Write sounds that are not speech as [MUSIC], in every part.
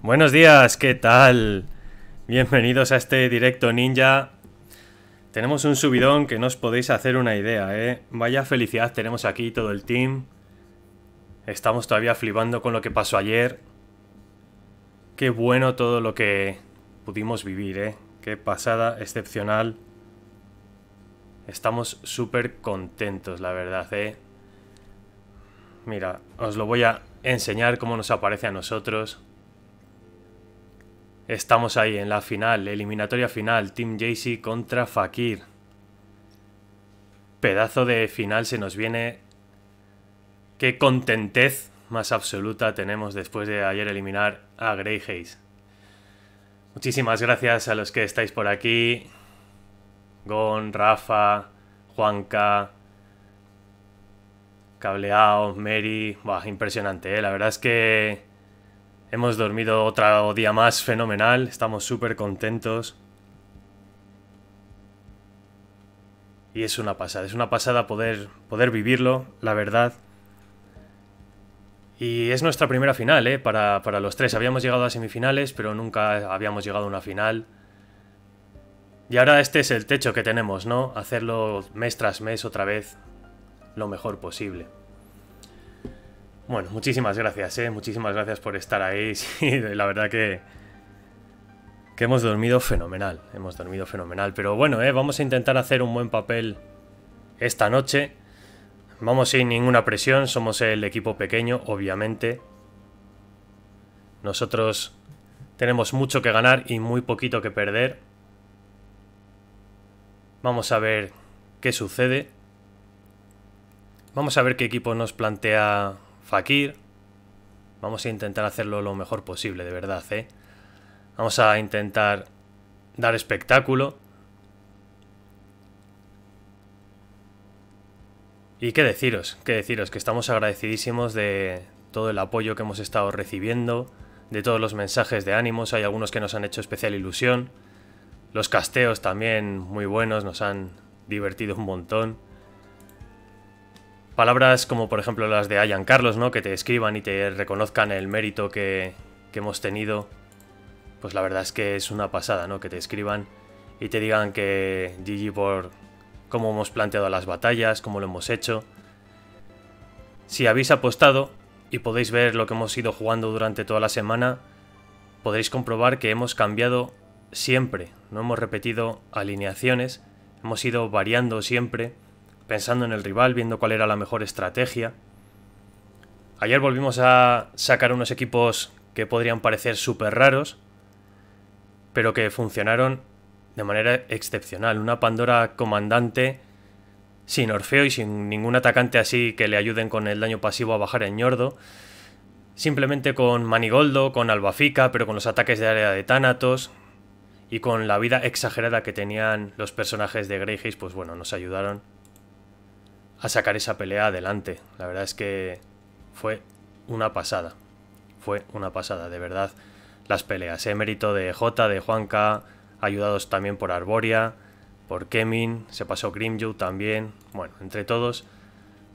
Buenos días, ¿qué tal? Bienvenidos a este directo ninja. Tenemos un subidón que no os podéis hacer una idea, ¿eh? Vaya felicidad tenemos aquí todo el team. Estamos todavía flipando con lo que pasó ayer. Qué bueno todo lo que pudimos vivir, ¿eh? Qué pasada excepcional. Estamos súper contentos, la verdad, ¿eh? Mira, os lo voy a enseñar cómo nos aparece a nosotros. Estamos ahí en la final, eliminatoria final, Team JC contra Fakir. Pedazo de final se nos viene. Qué contentez más absoluta tenemos después de ayer eliminar a Grey Muchísimas gracias a los que estáis por aquí. Gon, Rafa, Juanca, Cableao, Mary. impresionante, ¿eh? La verdad es que Hemos dormido otro día más fenomenal, estamos súper contentos. Y es una pasada, es una pasada poder, poder vivirlo, la verdad. Y es nuestra primera final, ¿eh? Para, para los tres. Habíamos llegado a semifinales, pero nunca habíamos llegado a una final. Y ahora este es el techo que tenemos, ¿no? Hacerlo mes tras mes otra vez lo mejor posible. Bueno, muchísimas gracias, ¿eh? Muchísimas gracias por estar ahí. [LAUGHS] la verdad que... Que hemos dormido fenomenal, hemos dormido fenomenal. Pero bueno, eh, vamos a intentar hacer un buen papel esta noche. Vamos sin ninguna presión, somos el equipo pequeño, obviamente. Nosotros tenemos mucho que ganar y muy poquito que perder. Vamos a ver qué sucede. Vamos a ver qué equipo nos plantea Fakir. Vamos a intentar hacerlo lo mejor posible, de verdad, ¿eh? Vamos a intentar dar espectáculo. Y qué deciros, qué deciros, que estamos agradecidísimos de todo el apoyo que hemos estado recibiendo, de todos los mensajes de ánimos, hay algunos que nos han hecho especial ilusión, los casteos también muy buenos, nos han divertido un montón palabras como por ejemplo las de Ayan Carlos, ¿no? Que te escriban y te reconozcan el mérito que, que hemos tenido. Pues la verdad es que es una pasada, ¿no? Que te escriban y te digan que GG por cómo hemos planteado las batallas, cómo lo hemos hecho. Si habéis apostado y podéis ver lo que hemos ido jugando durante toda la semana, podréis comprobar que hemos cambiado siempre, no hemos repetido alineaciones, hemos ido variando siempre pensando en el rival, viendo cuál era la mejor estrategia. Ayer volvimos a sacar unos equipos que podrían parecer súper raros, pero que funcionaron de manera excepcional. Una Pandora comandante sin Orfeo y sin ningún atacante así que le ayuden con el daño pasivo a bajar en ñordo. Simplemente con Manigoldo, con Albafica, pero con los ataques de área de Thanatos y con la vida exagerada que tenían los personajes de Greyhaze, pues bueno, nos ayudaron a sacar esa pelea adelante. La verdad es que fue una pasada. Fue una pasada, de verdad. Las peleas, ¿eh? mérito de J, de Juanca, ayudados también por Arboria, por Kemin, se pasó Grimju también. Bueno, entre todos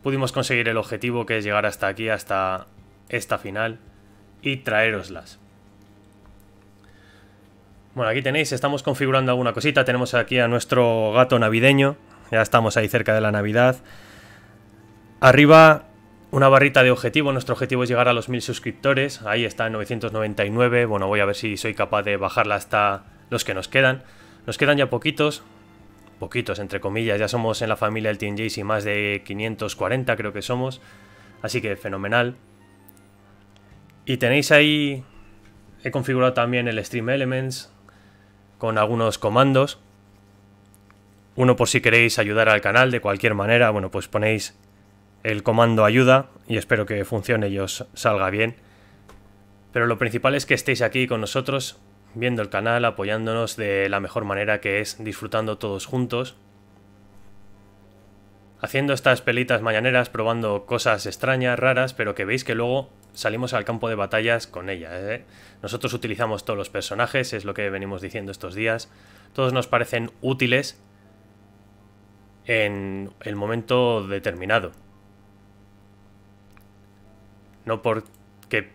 pudimos conseguir el objetivo que es llegar hasta aquí, hasta esta final y traeroslas. Bueno, aquí tenéis, estamos configurando alguna cosita. Tenemos aquí a nuestro gato navideño. Ya estamos ahí cerca de la Navidad. Arriba una barrita de objetivo, nuestro objetivo es llegar a los 1000 suscriptores, ahí está 999, bueno voy a ver si soy capaz de bajarla hasta los que nos quedan. Nos quedan ya poquitos, poquitos entre comillas, ya somos en la familia del Team y más de 540 creo que somos, así que fenomenal. Y tenéis ahí, he configurado también el Stream Elements con algunos comandos. Uno por si queréis ayudar al canal de cualquier manera, bueno pues ponéis el comando ayuda y espero que funcione y os salga bien. Pero lo principal es que estéis aquí con nosotros, viendo el canal, apoyándonos de la mejor manera que es disfrutando todos juntos. Haciendo estas pelitas mañaneras, probando cosas extrañas, raras, pero que veis que luego salimos al campo de batallas con ella. ¿eh? Nosotros utilizamos todos los personajes, es lo que venimos diciendo estos días. Todos nos parecen útiles en el momento determinado. No porque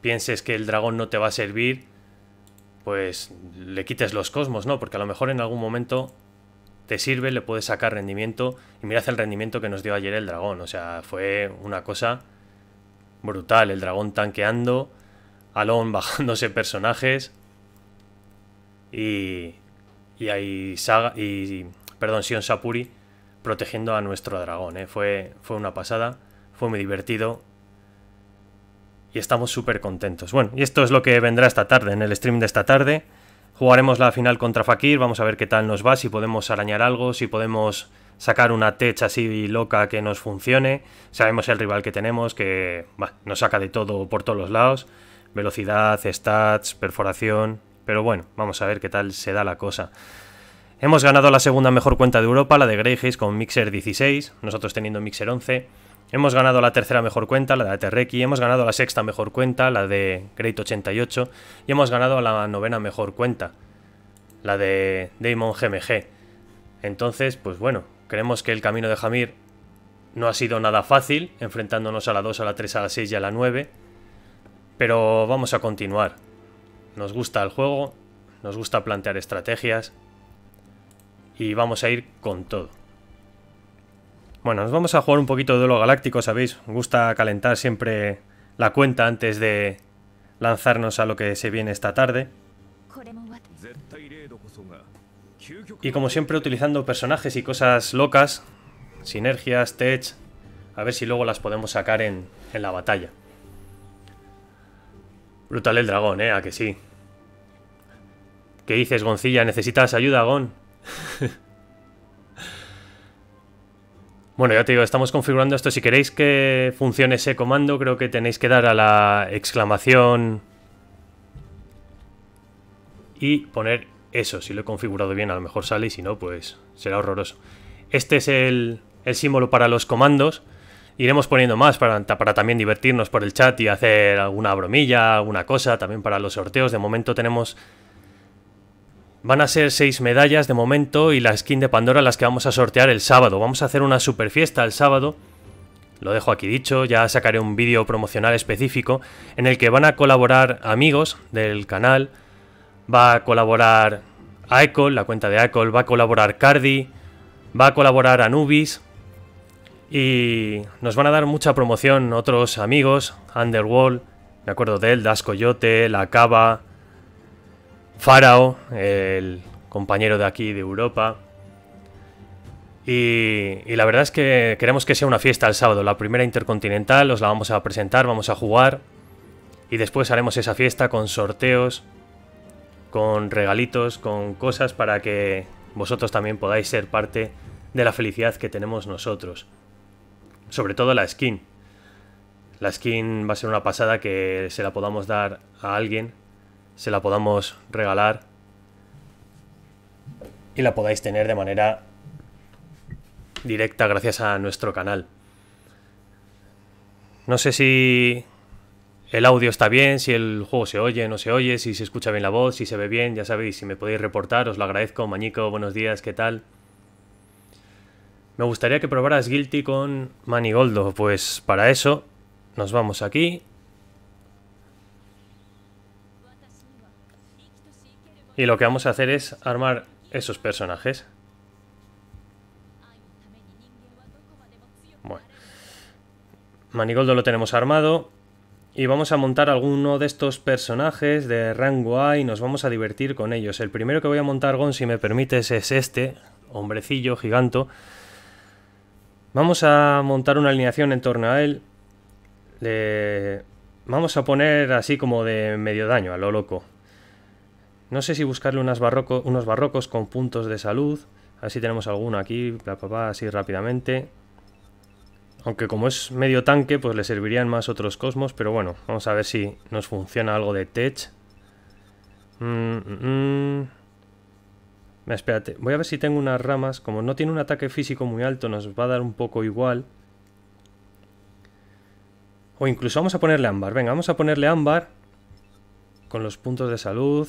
pienses que el dragón no te va a servir, pues le quites los cosmos, ¿no? Porque a lo mejor en algún momento te sirve, le puedes sacar rendimiento. Y mirad el rendimiento que nos dio ayer el dragón. O sea, fue una cosa brutal. El dragón tanqueando, Alon [LAUGHS] bajándose personajes. Y. Y ahí Saga. Y. Perdón, Sion Sapuri protegiendo a nuestro dragón. ¿eh? Fue, fue una pasada. Fue muy divertido y estamos súper contentos. Bueno, y esto es lo que vendrá esta tarde, en el stream de esta tarde. Jugaremos la final contra Fakir, vamos a ver qué tal nos va, si podemos arañar algo, si podemos sacar una techa así loca que nos funcione. Sabemos el rival que tenemos, que nos saca de todo por todos los lados. Velocidad, stats, perforación... Pero bueno, vamos a ver qué tal se da la cosa. Hemos ganado la segunda mejor cuenta de Europa, la de Grey con Mixer 16, nosotros teniendo Mixer 11. Hemos ganado la tercera mejor cuenta, la de Terreki, hemos ganado la sexta mejor cuenta, la de Great 88, y hemos ganado la novena mejor cuenta, la de Damon GMG. Entonces, pues bueno, creemos que el camino de Jamir no ha sido nada fácil, enfrentándonos a la 2, a la 3, a la 6 y a la 9, pero vamos a continuar. Nos gusta el juego, nos gusta plantear estrategias, y vamos a ir con todo. Bueno, nos vamos a jugar un poquito de lo galáctico, ¿sabéis? Me gusta calentar siempre la cuenta antes de lanzarnos a lo que se viene esta tarde. Y como siempre utilizando personajes y cosas locas, sinergias, tech, a ver si luego las podemos sacar en, en la batalla. Brutal el dragón, ¿eh? A que sí. ¿Qué dices, Goncilla? ¿Necesitas ayuda, Gon? [LAUGHS] Bueno, ya te digo, estamos configurando esto. Si queréis que funcione ese comando, creo que tenéis que dar a la exclamación y poner eso. Si lo he configurado bien, a lo mejor sale y si no, pues será horroroso. Este es el, símbolo para los comandos. Iremos poniendo más para, para, también divertirnos por el chat y hacer alguna bromilla, alguna cosa, también para los sorteos. De momento tenemos Van a ser seis medallas de momento y la skin de Pandora las que vamos a sortear el sábado. Vamos a hacer una super fiesta el sábado. Lo dejo aquí dicho, ya sacaré un vídeo promocional específico en el que van a colaborar amigos del canal. Va a colaborar Aecol, la cuenta de Aecol, va a colaborar Cardi, va a colaborar Anubis. Y nos van a dar mucha promoción otros amigos, Underworld, me acuerdo de él, Das Coyote, La Cava, Farao, el compañero de aquí, de Europa. Y, y, la verdad es que queremos que sea una fiesta el sábado, la primera intercontinental, os la vamos a presentar, vamos a jugar. Y después haremos esa fiesta con sorteos, con regalitos, con cosas para que vosotros también podáis ser parte de la felicidad que tenemos nosotros. Sobre todo la skin. La skin va a ser una pasada que se la podamos dar a alguien se la podamos regalar y la podáis tener de manera directa gracias a nuestro canal. No sé si el audio está bien, si el juego se oye, no se oye, si se escucha bien la voz, si se ve bien, ya sabéis, si me podéis reportar, os lo agradezco. Mañico, buenos días, ¿qué tal? Me gustaría que probaras Guilty con Manigoldo, pues para eso nos vamos aquí Y lo que vamos a hacer es armar esos personajes. Bueno. Manigoldo lo tenemos armado. Y vamos a montar alguno de estos personajes de rango A y nos vamos a divertir con ellos. El primero que voy a montar, Gon, si me permites, es este, hombrecillo, giganto. Vamos a montar una alineación en torno a él. Le... Vamos a poner así como de medio daño, a lo loco. No sé si buscarle unos barrocos con puntos de salud. A ver si tenemos alguno aquí, así rápidamente. Aunque como es medio tanque, pues le servirían más otros cosmos. Pero bueno, vamos a ver si nos funciona algo de tech. Mm, mm, mm, Espérate, voy a ver si tengo unas ramas. Como no tiene un ataque físico muy alto, nos va a dar un poco igual. O incluso vamos a ponerle ámbar. Venga, vamos a ponerle ámbar. Con los puntos de salud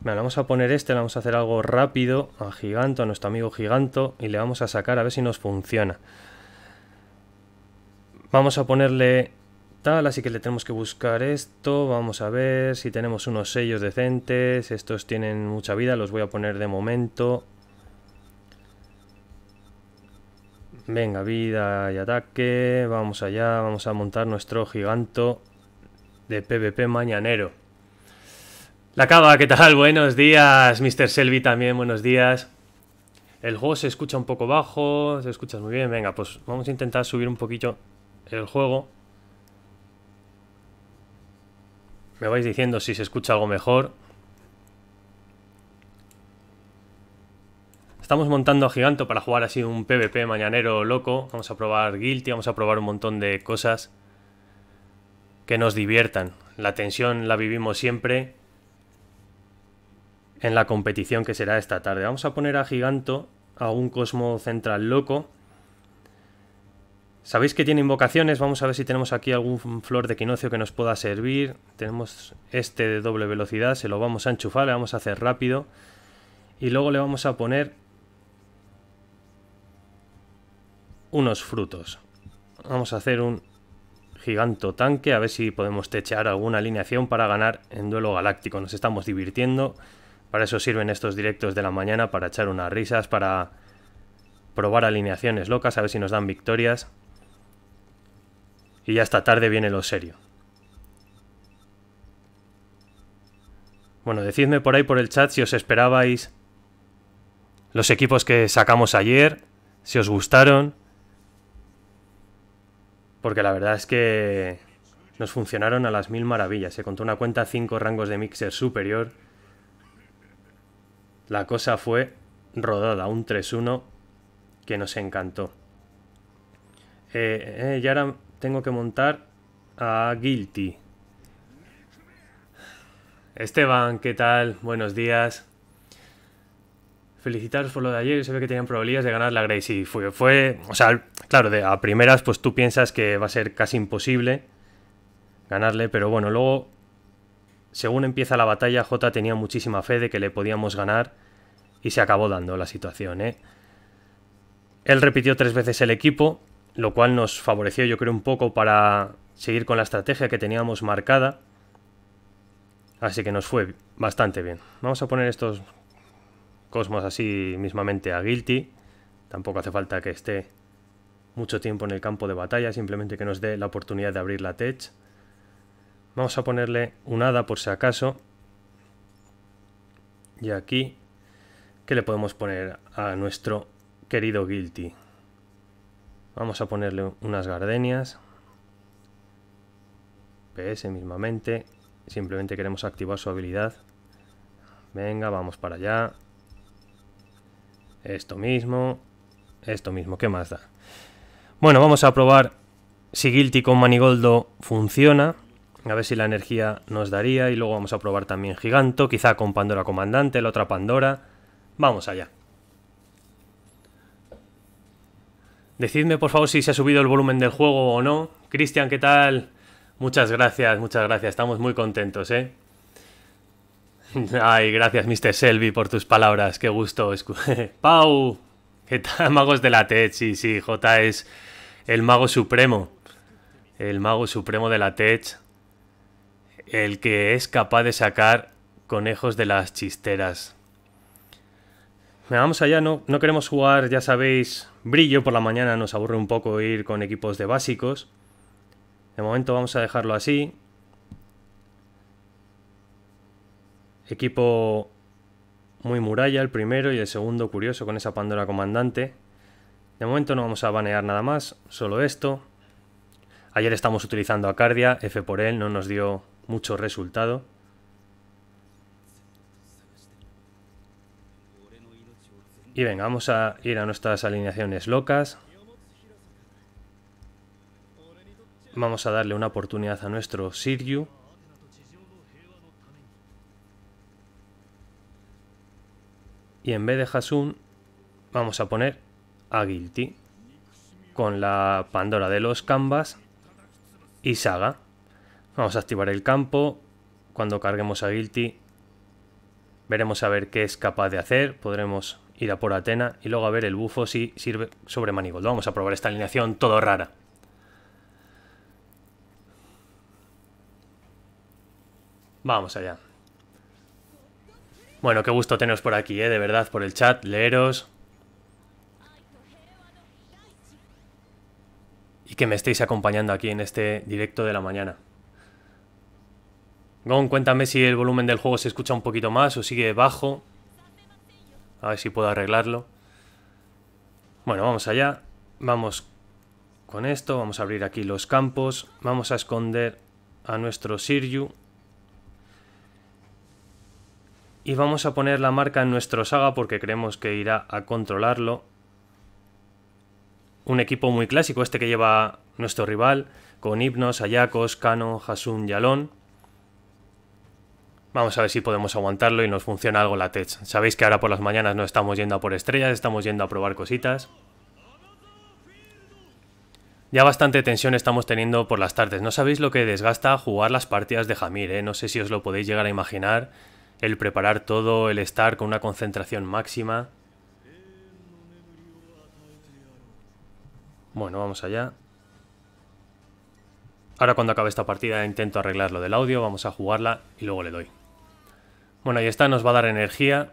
vamos a poner este, le vamos a hacer algo rápido a Giganto, a nuestro amigo Giganto, y le vamos a sacar a ver si nos funciona. Vamos a ponerle tal, así que le tenemos que buscar esto. Vamos a ver si tenemos unos sellos decentes. Estos tienen mucha vida, los voy a poner de momento. Venga, vida y ataque. Vamos allá, vamos a montar nuestro giganto de PvP mañanero. La Cava, ¿qué tal? [LAUGHS] Buenos días, Mr. Selby también, buenos días. El juego se escucha un poco bajo, se escucha muy bien. Venga, pues vamos a intentar subir un poquito el juego. Me vais diciendo si se escucha algo mejor. Estamos montando a Giganto para jugar así un PvP mañanero loco. Vamos a probar Guilty, vamos a probar un montón de cosas que nos diviertan. La tensión la vivimos siempre en la competición que será esta tarde. Vamos a poner a Giganto, a un Cosmo Central loco. Sabéis que tiene invocaciones, vamos a ver si tenemos aquí algún flor de quinocio que nos pueda servir. Tenemos este de doble velocidad, se lo vamos a enchufar, le vamos a hacer rápido. Y luego le vamos a poner unos frutos. Vamos a hacer un giganto tanque, a ver si podemos techar alguna alineación para ganar en duelo galáctico. Nos estamos divirtiendo para eso sirven estos directos de la mañana, para echar unas risas, para probar alineaciones locas, a ver si nos dan victorias. Y ya esta tarde viene lo serio. Bueno, decidme por ahí por el chat si os esperabais los equipos que sacamos ayer, si os gustaron. Porque la verdad es que nos funcionaron a las mil maravillas. Se contó una cuenta 5 rangos de mixer superior. La cosa fue rodada, un 3-1 que nos encantó. Eh, eh, y ahora tengo que montar a Guilty. Esteban, ¿qué tal? Buenos días. Felicitaros por lo de ayer. Se ve que tenían probabilidades de ganar la Grace. Y fue, fue o sea, claro, a primeras pues tú piensas que va a ser casi imposible ganarle, pero bueno, luego según empieza la batalla, J tenía muchísima fe de que le podíamos ganar y se acabó dando la situación. ¿eh? Él repitió tres veces el equipo, lo cual nos favoreció yo creo un poco para seguir con la estrategia que teníamos marcada. Así que nos fue bastante bien. Vamos a poner estos cosmos así mismamente a Guilty. Tampoco hace falta que esté mucho tiempo en el campo de batalla, simplemente que nos dé la oportunidad de abrir la tech. Vamos a ponerle un hada por si acaso. Y aquí, ¿qué le podemos poner a nuestro querido Guilty? Vamos a ponerle unas gardenias. PS mismamente. Simplemente queremos activar su habilidad. Venga, vamos para allá. Esto mismo. Esto mismo, ¿qué más da? Bueno, vamos a probar si Guilty con Manigoldo funciona. A ver si la energía nos daría. Y luego vamos a probar también Giganto. Quizá con Pandora Comandante, la otra Pandora. Vamos allá. Decidme por favor si se ha subido el volumen del juego o no. Cristian, ¿qué tal? Muchas gracias, muchas gracias. Estamos muy contentos, ¿eh? Ay, gracias, Mr. Selby, por tus palabras. Qué gusto. [LAUGHS] Pau, ¿qué tal? Magos de la Tech, Sí, sí, J es el mago supremo. El mago supremo de la Tech el que es capaz de sacar conejos de las chisteras. Vamos allá, no, no queremos jugar, ya sabéis, brillo por la mañana, nos aburre un poco ir con equipos de básicos. De momento vamos a dejarlo así. Equipo muy muralla el primero y el segundo curioso con esa Pandora comandante. De momento no vamos a banear nada más, solo esto. Ayer estamos utilizando a Cardia, F por él, no nos dio mucho resultado. Y venga, vamos a ir a nuestras alineaciones locas. Vamos a darle una oportunidad a nuestro Siryu. Y en vez de Hasun, vamos a poner a Guilty. Con la Pandora de los Canvas y Saga. Vamos a activar el campo. Cuando carguemos a Guilty, veremos a ver qué es capaz de hacer. Podremos ir a por Atena y luego a ver el bufo si sirve sobre Manigold. Vamos a probar esta alineación todo rara. Vamos allá. Bueno, qué gusto teneros por aquí, eh, de verdad, por el chat, leeros. Y que me estéis acompañando aquí en este directo de la mañana. Gon, cuéntame si el volumen del juego se escucha un poquito más o sigue bajo. A ver si puedo arreglarlo. Bueno, vamos allá. Vamos con esto. Vamos a abrir aquí los campos. Vamos a esconder a nuestro Siryu. Y vamos a poner la marca en nuestro Saga porque creemos que irá a controlarlo. Un equipo muy clásico este que lleva nuestro rival. Con Hipnos, Ayakos, Kano, Hasun y Vamos a ver si podemos aguantarlo y nos funciona algo la tech. Sabéis que ahora por las mañanas no estamos yendo a por estrellas, estamos yendo a probar cositas. Ya bastante tensión estamos teniendo por las tardes. No sabéis lo que desgasta jugar las partidas de Jamir, ¿eh? No sé si os lo podéis llegar a imaginar. El preparar todo, el estar con una concentración máxima. Bueno, vamos allá. Ahora cuando acabe esta partida intento arreglarlo del audio, vamos a jugarla y luego le doy. Bueno, ahí está, nos va a dar energía.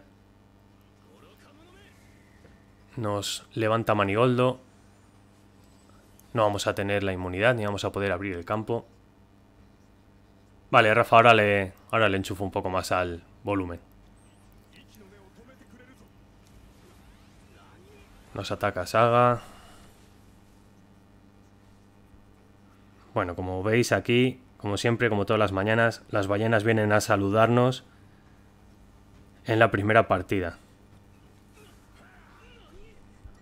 Nos levanta Manigoldo. No vamos a tener la inmunidad ni vamos a poder abrir el campo. Vale, Rafa, ahora le, ahora le enchufo un poco más al volumen. Nos ataca Saga. Bueno, como veis aquí, como siempre, como todas las mañanas, las ballenas vienen a saludarnos en la primera partida.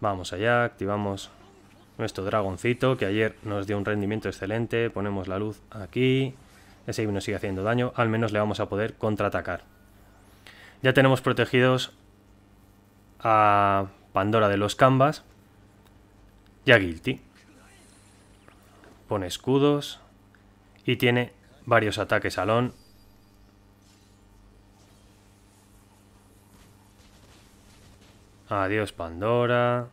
Vamos allá, activamos nuestro dragoncito que ayer nos dio un rendimiento excelente. Ponemos la luz aquí. Ese nos sigue haciendo daño. Al menos le vamos a poder contraatacar. Ya tenemos protegidos a Pandora de los Canvas y a Guilty. Pone escudos y tiene varios ataques alón Adiós Pandora.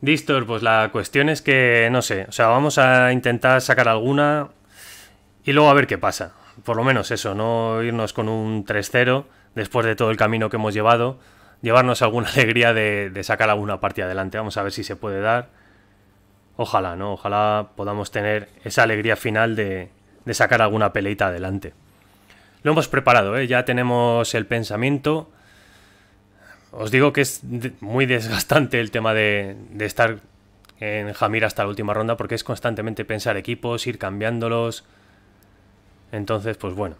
Distor, pues la cuestión es que no sé, o sea, vamos a intentar sacar alguna y luego a ver qué pasa. Por lo menos eso, no irnos con un 3-0 después de todo el camino que hemos llevado, llevarnos alguna [LAUGHS] alegría de, sacar alguna parte adelante. Vamos a ver si se puede dar. Ojalá, ¿no? Ojalá podamos tener esa alegría final de, de sacar alguna peleita adelante. Lo hemos preparado, ¿eh? ya tenemos el pensamiento. Os digo que es muy desgastante el tema de, de estar en Jamir hasta la última ronda porque es constantemente pensar equipos, ir cambiándolos. Entonces, pues bueno,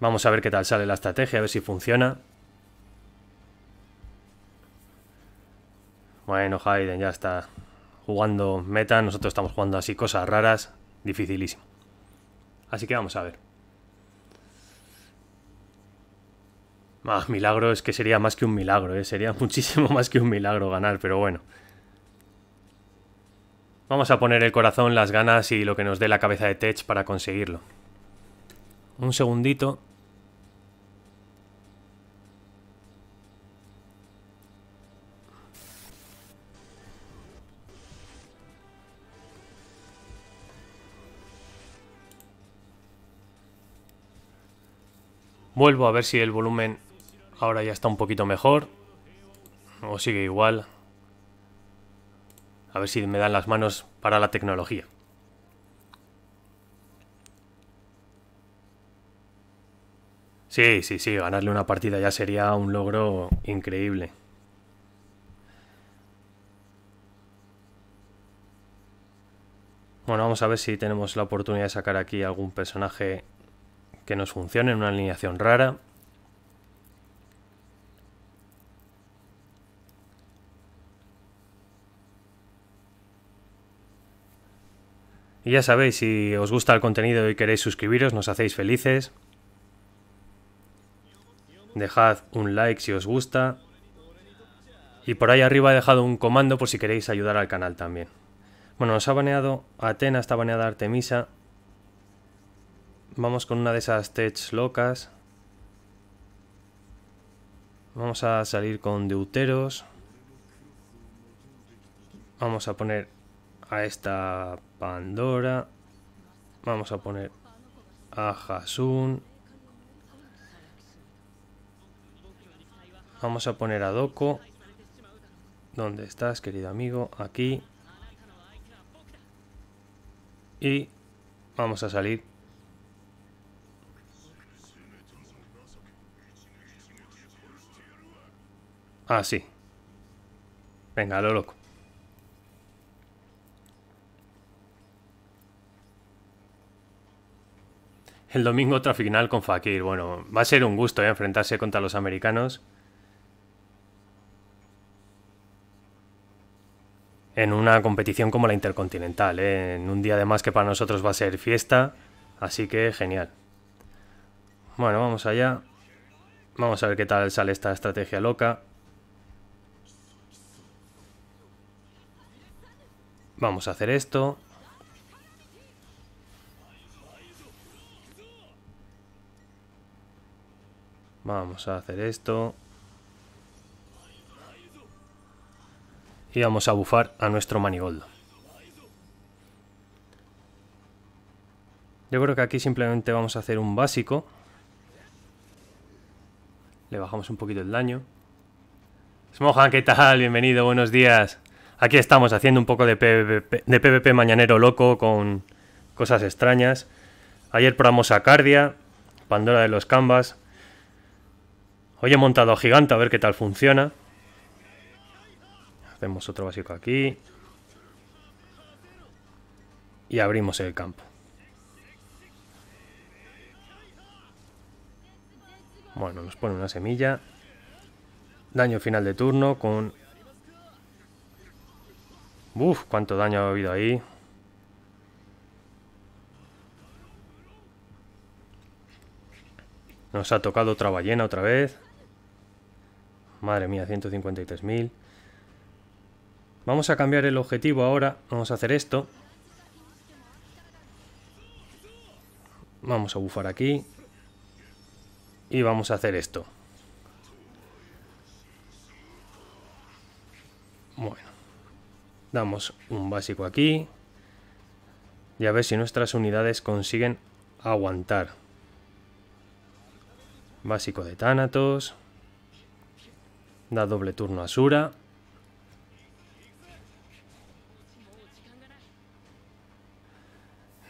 vamos a ver qué tal sale la estrategia, a ver si funciona. Bueno, Hayden ya está jugando meta, nosotros estamos jugando así cosas raras, dificilísimo. Así que vamos a ver. Más ah, milagro es que sería más que un milagro, ¿eh? sería [LAUGHS] muchísimo más que un milagro ganar, pero bueno. Vamos a poner el corazón, las ganas y lo que nos dé la cabeza de Tech para conseguirlo. Un segundito. Vuelvo a ver si el volumen Ahora ya está un poquito mejor. O sigue igual. A ver si me dan las manos para la tecnología. Sí, sí, sí, ganarle una partida ya sería un logro increíble. Bueno, vamos a ver si tenemos la oportunidad de sacar aquí algún personaje que nos funcione en una alineación rara. Y ya sabéis, si os gusta el contenido y queréis suscribiros, nos hacéis felices. Dejad un like si os gusta. Y por ahí arriba he dejado un comando por si queréis ayudar al canal también. Bueno, nos ha baneado Atena, está baneada Artemisa. Vamos con una de esas techs locas. Vamos a salir con Deuteros. Vamos a poner a esta Pandora. Vamos a poner a Hasun. Vamos a poner a Doko. ¿Dónde estás, querido amigo? Aquí. Y vamos a salir. Así. Ah, Venga, lo loco. El domingo otra final con Fakir. Bueno, va a ser un gusto eh, enfrentarse contra los americanos. En una competición como la Intercontinental, eh, en un día de más que para nosotros va a ser fiesta. Así que genial. Bueno, vamos allá. Vamos a ver qué tal sale esta estrategia loca. Vamos a hacer esto. Vamos a hacer esto. Y vamos a bufar a nuestro manigoldo. Yo creo que aquí simplemente vamos a hacer un básico. Le bajamos un poquito el daño. Smohan, ¿qué tal? Bienvenido, buenos días. Aquí estamos haciendo un poco de PvP, mañanero loco con cosas extrañas. Ayer probamos a Cardia, Pandora de los Canvas. Hoy he montado a gigante a ver qué tal funciona. Hacemos otro básico aquí. Y abrimos el campo. Bueno, nos pone una semilla. Daño final de turno con... Uf, cuánto daño ha habido ahí. Nos ha tocado otra ballena otra vez. Madre mía, 153.000. Vamos a cambiar el objetivo ahora. Vamos a hacer esto. Vamos a bufar aquí. Y vamos a hacer esto. Bueno. Damos un básico aquí. Y a ver si nuestras unidades consiguen aguantar. Básico de Thanatos. Da doble turno a Sura.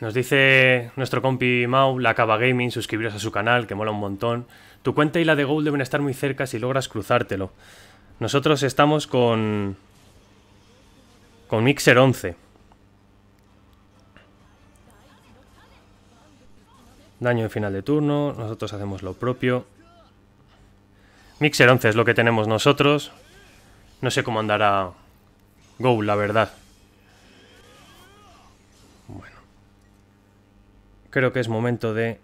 Nos dice nuestro compi Mau, la Cava Gaming, suscribiros a su canal, que mola un montón. Tu cuenta y la de Gold deben estar muy cerca si logras cruzártelo. Nosotros estamos con... Con Mixer 11. Daño en final de turno, nosotros hacemos lo propio. Mixer 11 es lo que tenemos nosotros. No sé cómo andará Go, la verdad. Bueno. Creo que es momento de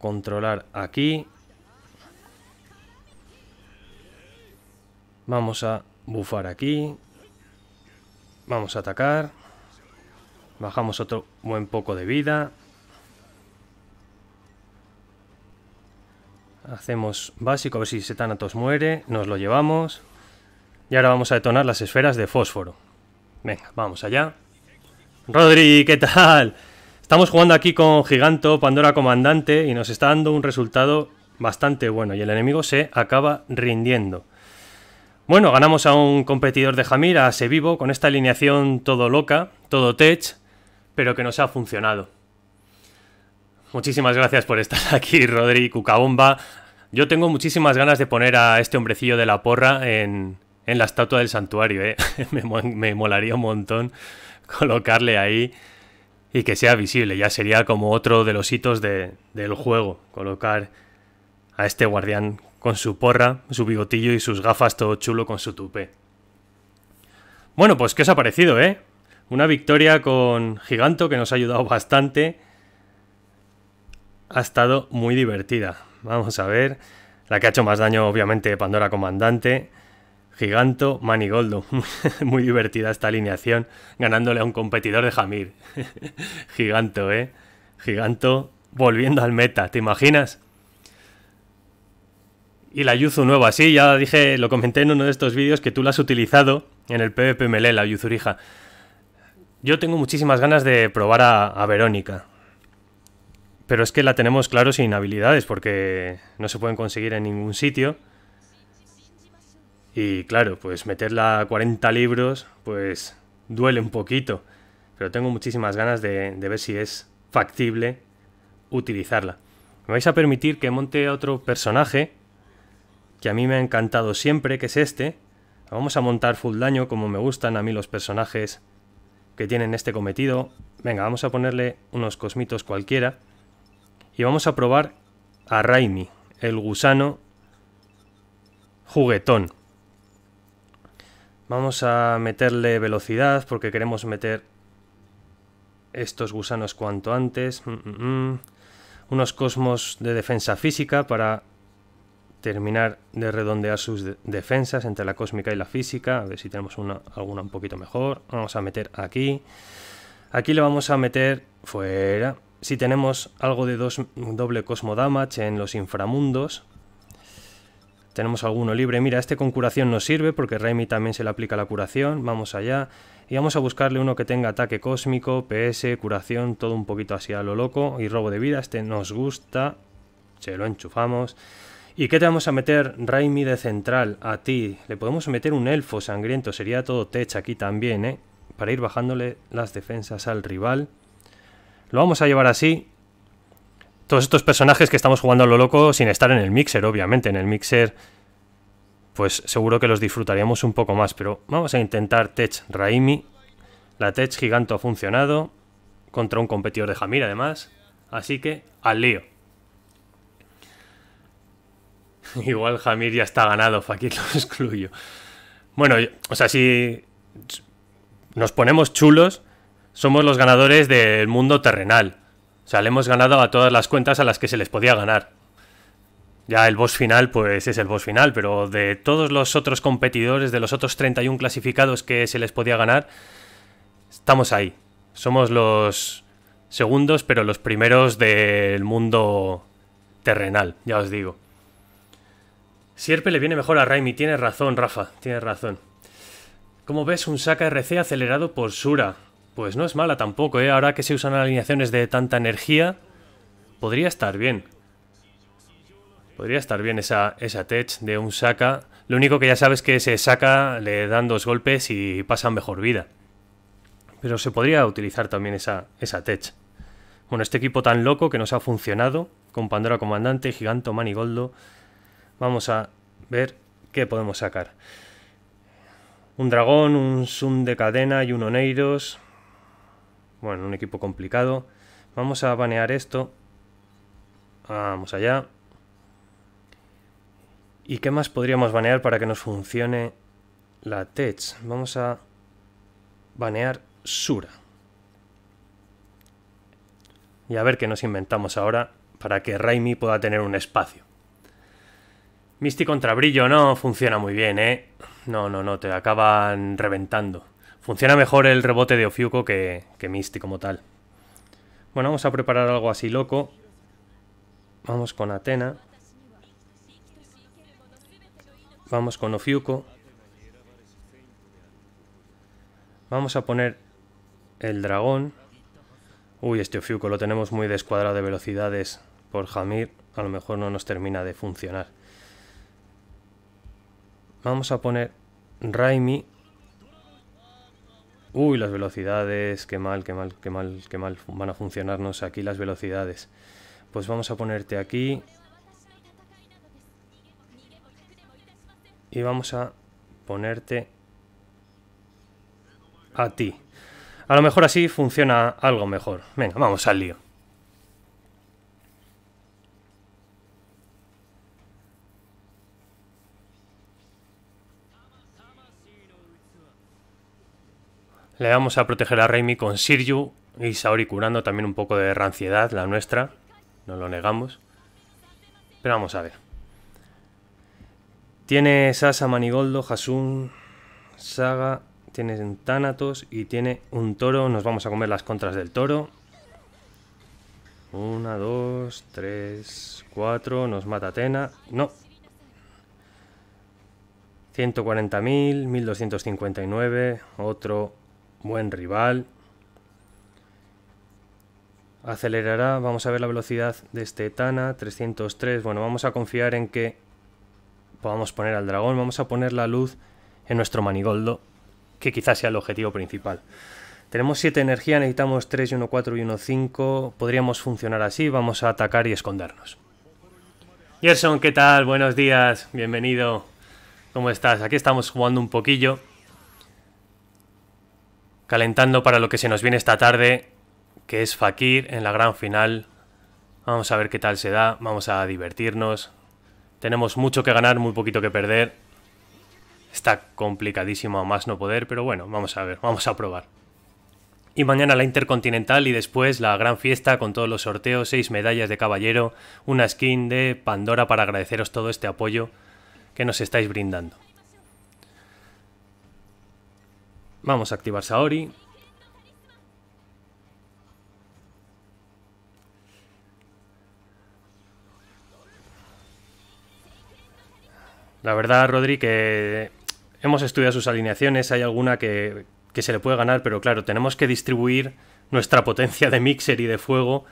controlar aquí. Vamos a bufar aquí. Vamos a atacar. Bajamos otro buen poco de vida. Hacemos básico, a ver si Setanatos muere. Nos lo llevamos. Y ahora vamos a detonar las esferas de fósforo. Venga, vamos allá. Rodri, ¿qué tal? Estamos jugando aquí con Giganto, Pandora Comandante, y nos está dando un resultado bastante bueno. Y el enemigo se acaba rindiendo. Bueno, ganamos a un competidor de Jamir, a Sevivo, con esta alineación todo loca, todo tech, pero que nos ha funcionado. Muchísimas gracias por estar [LAUGHS] aquí, Rodri Cucabomba. Yo tengo muchísimas ganas de poner a este hombrecillo de la porra en, en la estatua del santuario, ¿eh? [LAUGHS] me, molaría un montón colocarle ahí y que sea visible. Ya sería como otro de los hitos del juego, colocar a este guardián con su porra, su bigotillo y sus gafas todo chulo con su tupe. Bueno, pues ¿qué os ha parecido, eh? Una victoria con Giganto que nos ha ayudado bastante ha estado muy divertida. Vamos a ver. La que ha hecho más daño, obviamente, Pandora Comandante. Giganto, Manigoldo. [LAUGHS] muy divertida esta alineación, ganándole a un competidor de Jamir. [LAUGHS] Giganto, ¿eh? Giganto volviendo al meta, ¿te imaginas? Y la Yuzu nueva, sí, ya dije, lo comenté en uno de estos vídeos que tú la has utilizado en el PvP Melee, la Yuzurija. Yo tengo muchísimas ganas de probar a Verónica. Pero es que la tenemos claro sin habilidades porque no se pueden conseguir en ningún sitio. Y claro, pues meterla a 40 libros, pues duele un poquito. Pero tengo muchísimas ganas de, de ver si es factible utilizarla. Me vais a permitir que monte otro personaje que a mí me ha encantado siempre, que es este. Vamos a montar full daño, como me gustan a mí los personajes que tienen este cometido. Venga, vamos a ponerle unos cosmitos cualquiera vamos a probar a Raimi, el gusano juguetón. Vamos a meterle velocidad porque queremos meter estos gusanos cuanto antes. Mm, mm, mm. Unos cosmos de defensa física para terminar de redondear sus defensas entre la cósmica y la física. A ver si tenemos una, alguna un poquito mejor. Vamos a meter aquí. Aquí le vamos a meter fuera si tenemos algo de dos, doble Damage en los inframundos. Tenemos alguno libre. Mira, este con curación nos sirve porque Raimi también se le aplica la curación. Vamos allá. Y vamos a buscarle uno que tenga ataque cósmico, PS, curación, todo un poquito así a lo loco. Y robo de vida, este nos gusta. Se lo enchufamos. ¿Y qué te vamos a meter, Raimi, de central? A ti. Le podemos meter un elfo sangriento. Sería todo tech aquí también, ¿eh? Para ir bajándole las defensas al rival. Lo vamos a llevar así. Todos estos personajes que estamos jugando a lo loco sin estar en el mixer, obviamente. En el mixer, pues seguro que los disfrutaríamos un poco más. Pero vamos a intentar Tech Raimi. La Tech gigante ha funcionado. Contra un competidor de Jamir, además. Así que, al lío. [LAUGHS] Igual Jamir ya está ganado, Fakir lo [LAUGHS] excluyo. Bueno, o sea, si nos ponemos chulos, somos los ganadores del mundo terrenal. O sea, le hemos ganado a todas las cuentas a las que se les podía ganar. Ya el boss final, pues es el boss final, pero de todos los otros competidores, de los otros 31 clasificados que se les podía ganar, estamos ahí. Somos los segundos, pero los primeros del mundo terrenal, ya os digo. Siempre le viene mejor a Raimi, tienes razón, Rafa, tienes razón. Como ves, un saca RC acelerado por Sura. Pues no es mala tampoco, ¿eh? Ahora que se usan alineaciones de tanta energía, podría estar bien. Podría estar bien esa, esa tech de un saca. Lo único que ya sabes es que se saca, le dan dos golpes y pasan mejor vida. Pero se podría utilizar también esa, esa tech. Bueno, este equipo tan loco que nos ha funcionado, con Pandora Comandante, Giganto, Manigoldo. Vamos a ver qué podemos sacar. Un dragón, un Sun de cadena y un Oneiros. Bueno, un equipo complicado. Vamos a banear esto. Vamos allá. ¿Y qué más podríamos banear para que nos funcione la Tech? Vamos a banear Sura. Y a ver qué nos inventamos ahora para que Raimi pueda tener un espacio. Misty contra Brillo no funciona muy bien, ¿eh? No, no, no, te acaban reventando. Funciona mejor el rebote de Ofiuco que, Misty como tal. Bueno, vamos a preparar algo así loco. Vamos con Atena. Vamos con Ofiuco. Vamos a poner el dragón. Uy, este Ofiuco lo tenemos muy descuadrado de velocidades por Jamir. A lo mejor no nos termina de funcionar. Vamos a poner Raimi Uy, las velocidades, qué mal, qué mal, qué mal, qué mal van a funcionarnos aquí las velocidades. Pues vamos a ponerte aquí. Y vamos a ponerte a ti. A lo mejor así funciona algo mejor. Venga, vamos al lío. Le vamos a proteger a Raimi con Siryu y Saori curando también un poco de ranciedad, la nuestra. No lo negamos. Pero vamos a ver. Tiene Sasa, Manigoldo, Hasun, Saga, tiene Tánatos y tiene un toro. Nos vamos a comer las contras del toro. Una, dos, tres, cuatro. Nos mata Atena. No. 140.000, 1259. Otro. Buen rival. Acelerará. Vamos a ver la velocidad de este Tana. 303. Bueno, vamos a confiar en que podamos poner al dragón. Vamos a poner la luz en nuestro manigoldo. Que quizás sea el objetivo principal. Tenemos 7 energía, necesitamos 3 1, 4 y 1, 5. Podríamos funcionar así, vamos a atacar y escondernos. Gerson, ¿qué tal? Buenos días, bienvenido. ¿Cómo estás? Aquí estamos jugando un poquillo calentando para lo que se nos viene esta tarde, que es Fakir en la gran final. Vamos a ver qué tal se da, vamos a divertirnos. Tenemos mucho que ganar, muy poquito que perder. Está complicadísimo a más no poder, pero bueno, vamos a ver, vamos a probar. Y mañana la Intercontinental y después la gran fiesta con todos los sorteos, seis medallas de caballero, una skin de Pandora para agradeceros todo este apoyo que nos estáis brindando. Vamos a activar Saori. La verdad, Rodri, que hemos estudiado sus alineaciones, hay alguna que, se le puede ganar, pero claro, tenemos que distribuir nuestra potencia de mixer y de fuego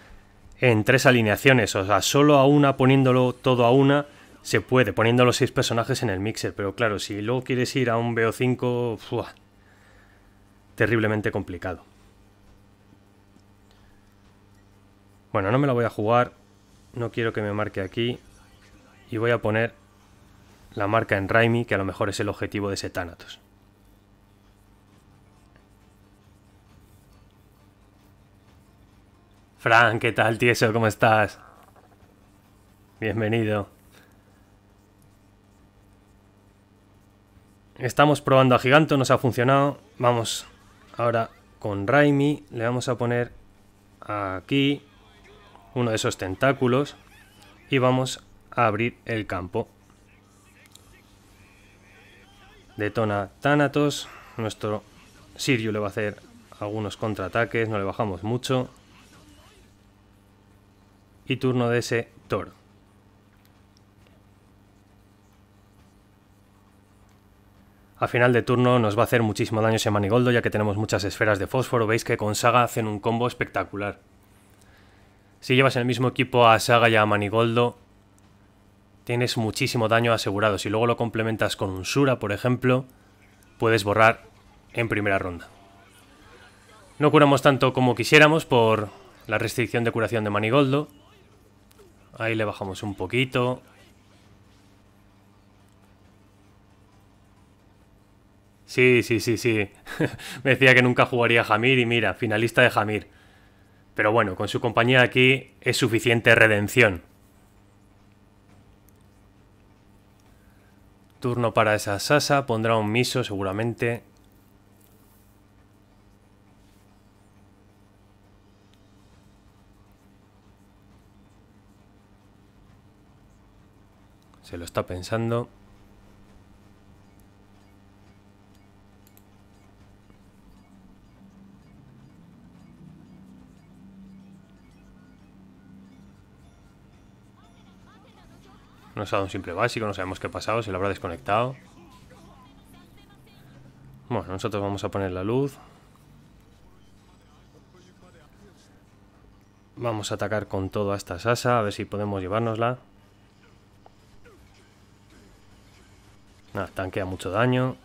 en tres alineaciones, o sea, solo a una, poniéndolo todo a una, se puede, poniendo los seis personajes en el mixer, pero claro, si luego quieres ir a un BO5, terriblemente complicado. Bueno, no me la voy a jugar. No quiero que me marque aquí. Y voy a poner la marca en Raimi, que a lo mejor es el objetivo de ese Thanatos. Fran, ¿qué tal, tieso? ¿Cómo estás? Bienvenido. Estamos probando a Giganto, nos ha funcionado. Vamos Ahora con Raimi le vamos a poner aquí uno de esos tentáculos y vamos a abrir el campo. Detona Thanatos, nuestro Sirio le va a hacer algunos contraataques, no le bajamos mucho. Y turno de ese Toro. A final de turno nos va a hacer muchísimo daño ese manigoldo ya que tenemos muchas esferas de fósforo. Veis que con Saga hacen un combo espectacular. Si llevas en el mismo equipo a Saga y a manigoldo, tienes muchísimo daño asegurado. Si luego lo complementas con un Sura, por ejemplo, puedes borrar en primera ronda. No curamos tanto como quisiéramos por la restricción de curación de manigoldo. Ahí le bajamos un poquito. Sí, sí, sí, sí. [LAUGHS] Me decía que nunca jugaría Jamir y mira, finalista de Jamir. Pero bueno, con su compañía aquí es suficiente redención. Turno para esa Sasa, pondrá un miso seguramente. Se lo está pensando. Nos ha dado un simple básico, no sabemos qué ha pasado, se lo habrá desconectado. Bueno, nosotros vamos a poner la luz. Vamos a atacar con todo a esta Sasa, a ver si podemos llevárnosla. Nada, tanquea mucho daño.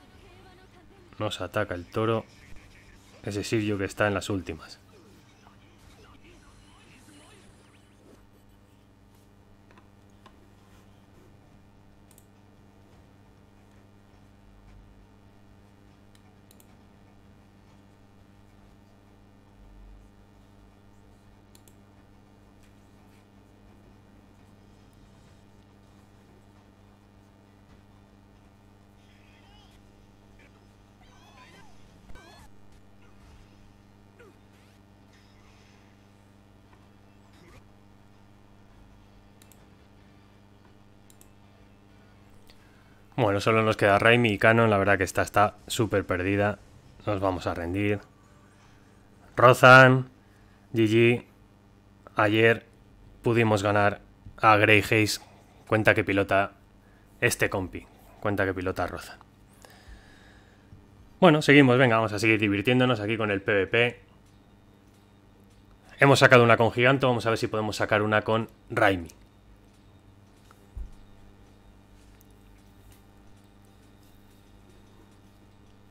Nos ataca el toro. Ese Sirio que está en las últimas. Bueno, solo nos queda Raimi y Canon. La verdad que esta está súper perdida. Nos vamos a rendir. Rozan, GG. Ayer pudimos ganar a Grey Cuenta que pilota este compi. Cuenta que pilota Rozan. Bueno, seguimos. Venga, vamos a seguir divirtiéndonos aquí con el PvP. Hemos sacado una con Giganto. Vamos a ver si podemos sacar una con Raimi.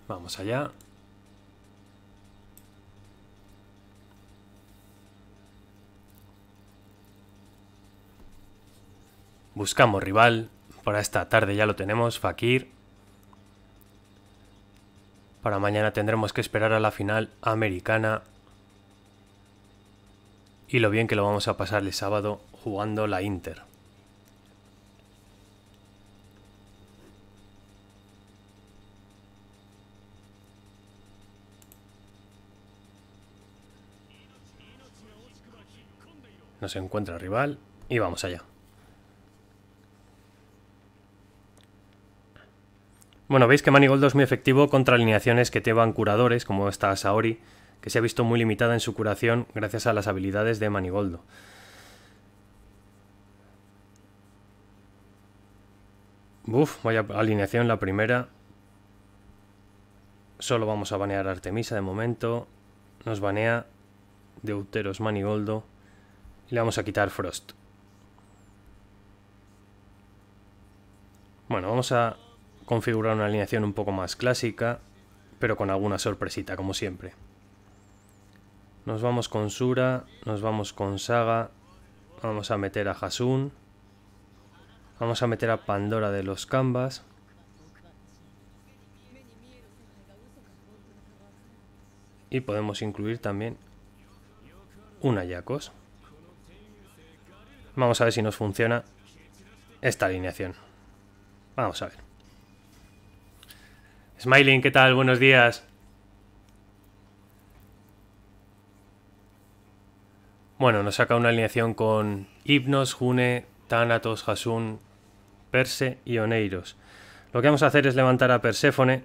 Vamos allá. Buscamos rival. Para esta tarde ya lo tenemos, Fakir. Para mañana tendremos que esperar a la final americana. Y lo bien que lo vamos a pasar el sábado jugando la Inter. nos encuentra rival y vamos allá. Bueno, veis que Manigoldo es muy efectivo contra alineaciones que te van curadores, como esta Saori, que se ha visto muy limitada en su curación gracias a las habilidades de Manigoldo. Uf, vaya alineación la primera. Solo vamos a banear Artemisa de momento. Nos banea Deuteros Manigoldo. Y le vamos a quitar Frost. Bueno, vamos a configurar una alineación un poco más clásica, pero con alguna sorpresita, como siempre. Nos vamos con Sura, nos vamos con Saga, vamos a meter a Hasun, vamos a meter a Pandora de los Canvas. Y podemos incluir también un Ayakos. Vamos a ver si nos funciona esta alineación. Vamos a ver. Smiling, ¿qué tal? Buenos días. Bueno, nos saca una alineación con Hipnos, June, Thanatos, Hasun, Perse y Oneiros. Lo que vamos a hacer es levantar a Perséfone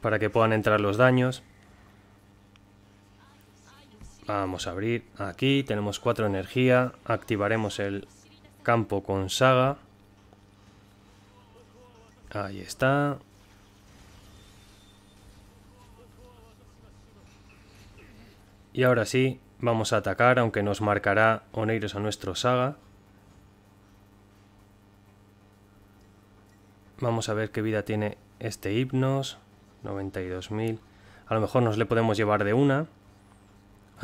para que puedan entrar los daños. Vamos a abrir aquí, tenemos cuatro energía, activaremos el campo con saga. Ahí está. Y ahora sí, vamos a atacar, aunque nos marcará Oneiros a nuestro saga. Vamos a ver qué vida tiene este Hipnos. 92.000. A lo mejor nos le podemos llevar de una.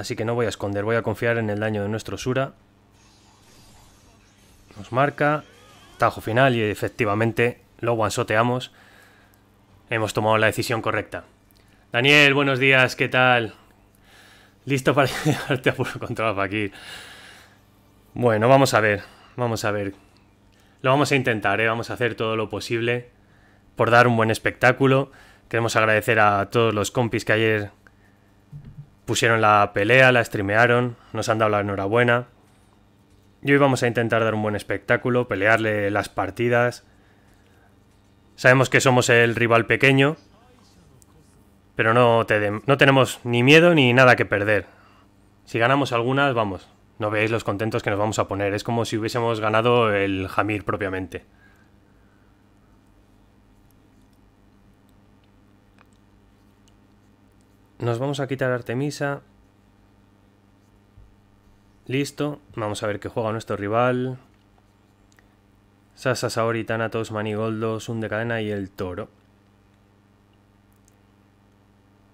Así que no voy a esconder, voy a confiar en el daño de nuestro Sura. Nos marca. Tajo final y efectivamente lo guansoteamos. Hemos tomado la decisión correcta. Daniel, buenos días, ¿qué tal? Listo para [LAUGHS] llevarte a puro control, aquí. Bueno, vamos a ver, vamos a ver. Lo vamos a intentar, ¿eh? vamos a hacer todo lo posible por dar un buen espectáculo. Queremos agradecer a todos los compis que ayer pusieron la pelea, la streamearon, nos han dado la enhorabuena. Y hoy vamos a intentar dar un buen espectáculo, pelearle las partidas. Sabemos que somos el rival pequeño, pero no, tenemos ni miedo ni nada que perder. Si ganamos algunas, vamos, no veáis los contentos que nos vamos a poner. Es como si hubiésemos ganado el Jamir propiamente. Nos vamos a quitar Artemisa. Listo. Vamos a ver qué juega nuestro rival. Sasa, Saori, Thanatos, Manigoldo, Sun de Cadena y el Toro.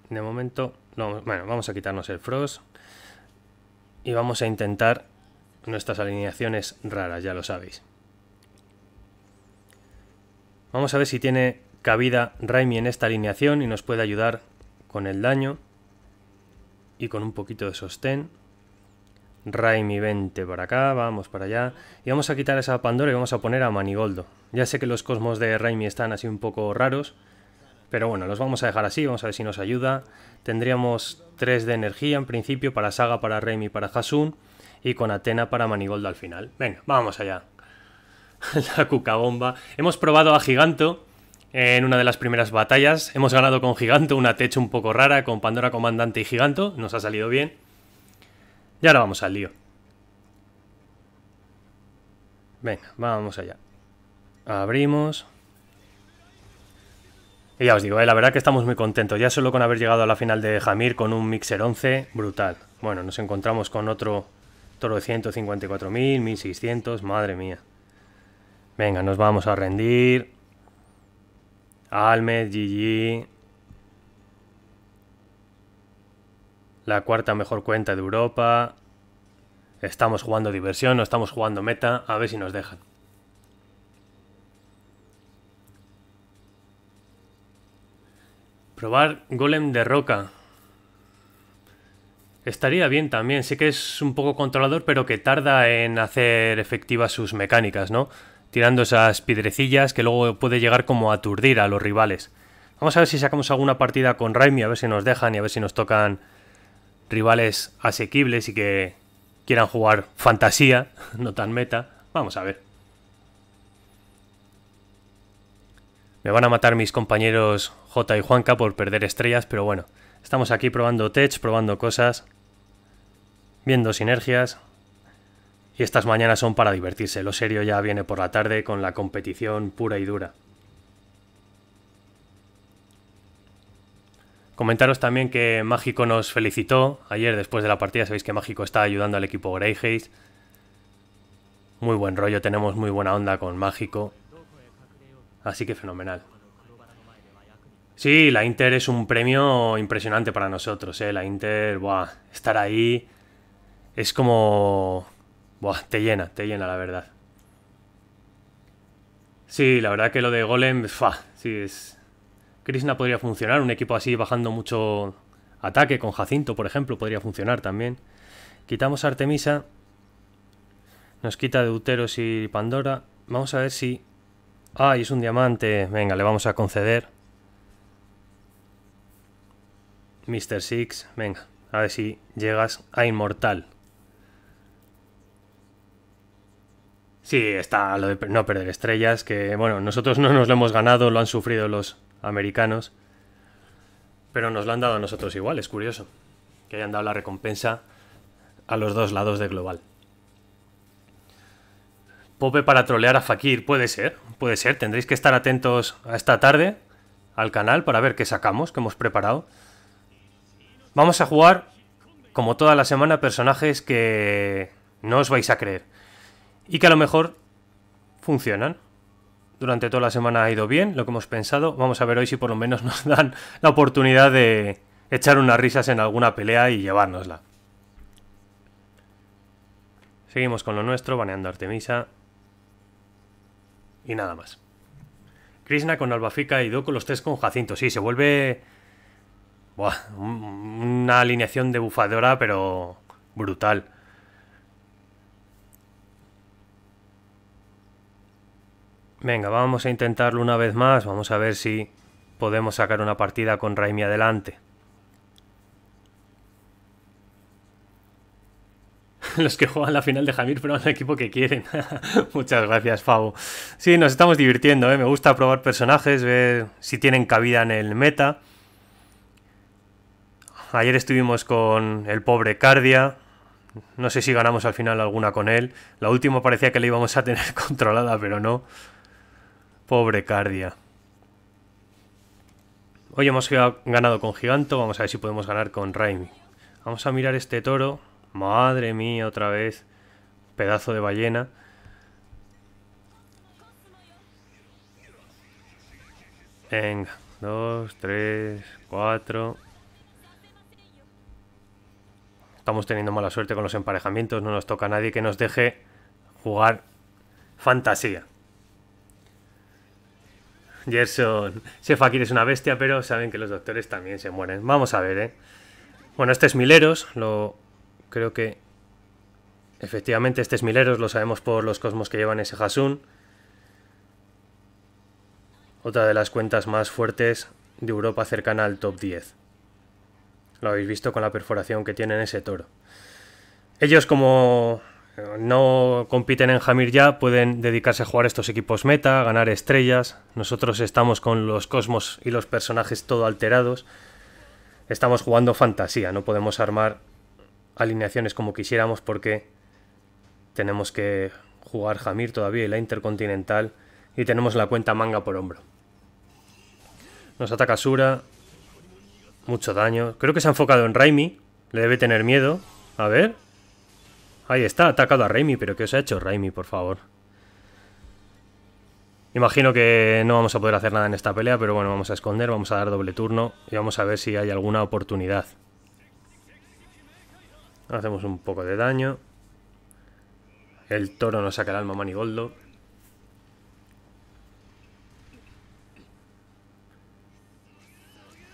De momento... No, bueno, vamos a quitarnos el Frost. Y vamos a intentar nuestras alineaciones raras, ya lo sabéis. Vamos a ver si tiene cabida Raimi en esta alineación y nos puede ayudar con el daño y con un poquito de sostén. Raimi 20 para acá, vamos para allá. Y vamos a quitar esa Pandora y vamos a poner a Manigoldo. Ya sé que los cosmos de Raimi están así un poco raros, pero bueno, los vamos a dejar así, vamos a ver si nos ayuda. Tendríamos 3 de energía en principio para Saga, para Raimi, para Hasun y con Atena para Manigoldo al final. Venga, vamos allá. [LAUGHS] La cucabomba. Hemos probado a Giganto, en una de las primeras batallas. Hemos ganado con Giganto, una techo un poco rara, con Pandora Comandante y Giganto. Nos ha salido bien. Y ahora vamos al lío. Venga, vamos allá. Abrimos. Y ya os digo, eh, la verdad que estamos muy contentos. Ya solo con haber llegado a la final de Jamir con un Mixer 11, brutal. Bueno, nos encontramos con otro toro de 154.000, 1.600, madre mía. Venga, nos vamos a rendir. Almed, GG. La cuarta mejor cuenta de Europa. Estamos jugando diversión, no estamos jugando meta. A ver si nos dejan. Probar Golem de Roca. Estaría bien también. sé que es un poco controlador, pero que tarda en hacer efectivas sus mecánicas, ¿no? tirando esas piedrecillas que luego puede llegar como a aturdir a los rivales. Vamos a ver si sacamos alguna partida con Raimi, a ver si nos dejan y a ver si nos tocan rivales asequibles y que quieran jugar fantasía, [LAUGHS] no tan meta. Vamos a ver. Me van a matar mis compañeros J y Juanca por perder estrellas, pero bueno. Estamos aquí probando tech, probando cosas, viendo sinergias. Y estas mañanas son para divertirse, lo serio ya viene por la tarde con la competición pura y dura. Comentaros también que Mágico nos felicitó ayer después de la partida, sabéis que Mágico está ayudando al equipo Greyhaze. Muy buen rollo, tenemos muy buena onda con Mágico. Así que fenomenal. Sí, la Inter es un premio impresionante para nosotros, eh. La Inter, buah, estar ahí es como Buah, te llena, te llena, la verdad. Sí, la verdad que lo de Golem, fa, sí es... Krishna podría funcionar, un equipo así bajando mucho ataque con Jacinto, por ejemplo, podría funcionar también. Quitamos Artemisa. Nos quita Deuteros y Pandora. Vamos a ver si... ¡Ay, y es un diamante! Venga, le vamos a conceder. Mr. Six, venga, a ver si llegas a Inmortal. Sí, está lo de no perder estrellas, que bueno, nosotros no nos lo hemos ganado, lo han sufrido los americanos, pero nos lo han dado a nosotros igual, es curioso, que hayan dado la recompensa a los dos lados de global. Pope para trolear a Fakir, puede ser, puede ser, tendréis que estar atentos a esta tarde al canal para ver qué sacamos, qué hemos preparado. Vamos a jugar, como toda la semana, personajes que no os vais a creer y que a lo mejor funcionan. Durante toda la semana ha ido bien, lo que hemos pensado. Vamos a ver hoy si por lo menos [LAUGHS] nos dan la oportunidad de echar unas risas en alguna pelea y llevárnosla. Seguimos con lo nuestro, baneando Artemisa. Y nada más. Krishna con Albafica y Doku, los tres con Jacinto. Sí, se vuelve. Buah, una alineación de bufadora, pero brutal. Venga, vamos a intentarlo una vez más. Vamos a ver si podemos sacar una partida con Raimi adelante. [LAUGHS] Los que juegan la final de Jamir prueban el equipo que quieren. [LAUGHS] Muchas gracias, Fabo. Sí, nos estamos divirtiendo, ¿eh? Me gusta probar personajes, ver si tienen cabida en el meta. Ayer estuvimos con el pobre Cardia. No sé si ganamos al final alguna con él. La última parecía que la íbamos a tener [LAUGHS] controlada, pero no. Pobre Cardia. Hoy hemos ganado con Giganto, vamos a ver si podemos ganar con Raimi. Vamos a mirar este toro. Madre mía, otra vez. Pedazo de ballena. Venga, dos, tres, cuatro. Estamos teniendo mala suerte con los emparejamientos, no nos toca a nadie que nos deje jugar fantasía. Gerson, Shefakir es una bestia, pero saben que los doctores también se mueren. Vamos a ver, ¿eh? Bueno, este es Mileros, lo creo que efectivamente este es Mileros, lo sabemos por los cosmos que llevan ese Hasun. Otra de las cuentas más fuertes de Europa cercana al top 10. Lo habéis visto con la perforación que tiene ese toro. Ellos como no compiten en Jamir ya, pueden dedicarse a jugar estos equipos meta, ganar estrellas. Nosotros estamos con los cosmos y los personajes todo alterados. Estamos jugando fantasía, no podemos armar alineaciones como quisiéramos porque tenemos que jugar Jamir todavía y la Intercontinental y tenemos la cuenta manga por hombro. Nos ataca Sura, mucho daño. Creo que se ha enfocado en Raimi, le debe tener miedo. A ver, Ahí está, ha atacado a Raimi, pero ¿qué os ha hecho Raimi, por favor? Imagino que no vamos a poder hacer nada en esta pelea, pero bueno, vamos a esconder, vamos a dar doble turno y vamos a ver si hay alguna oportunidad. Hacemos un poco de daño. El toro nos saca el alma manigoldo.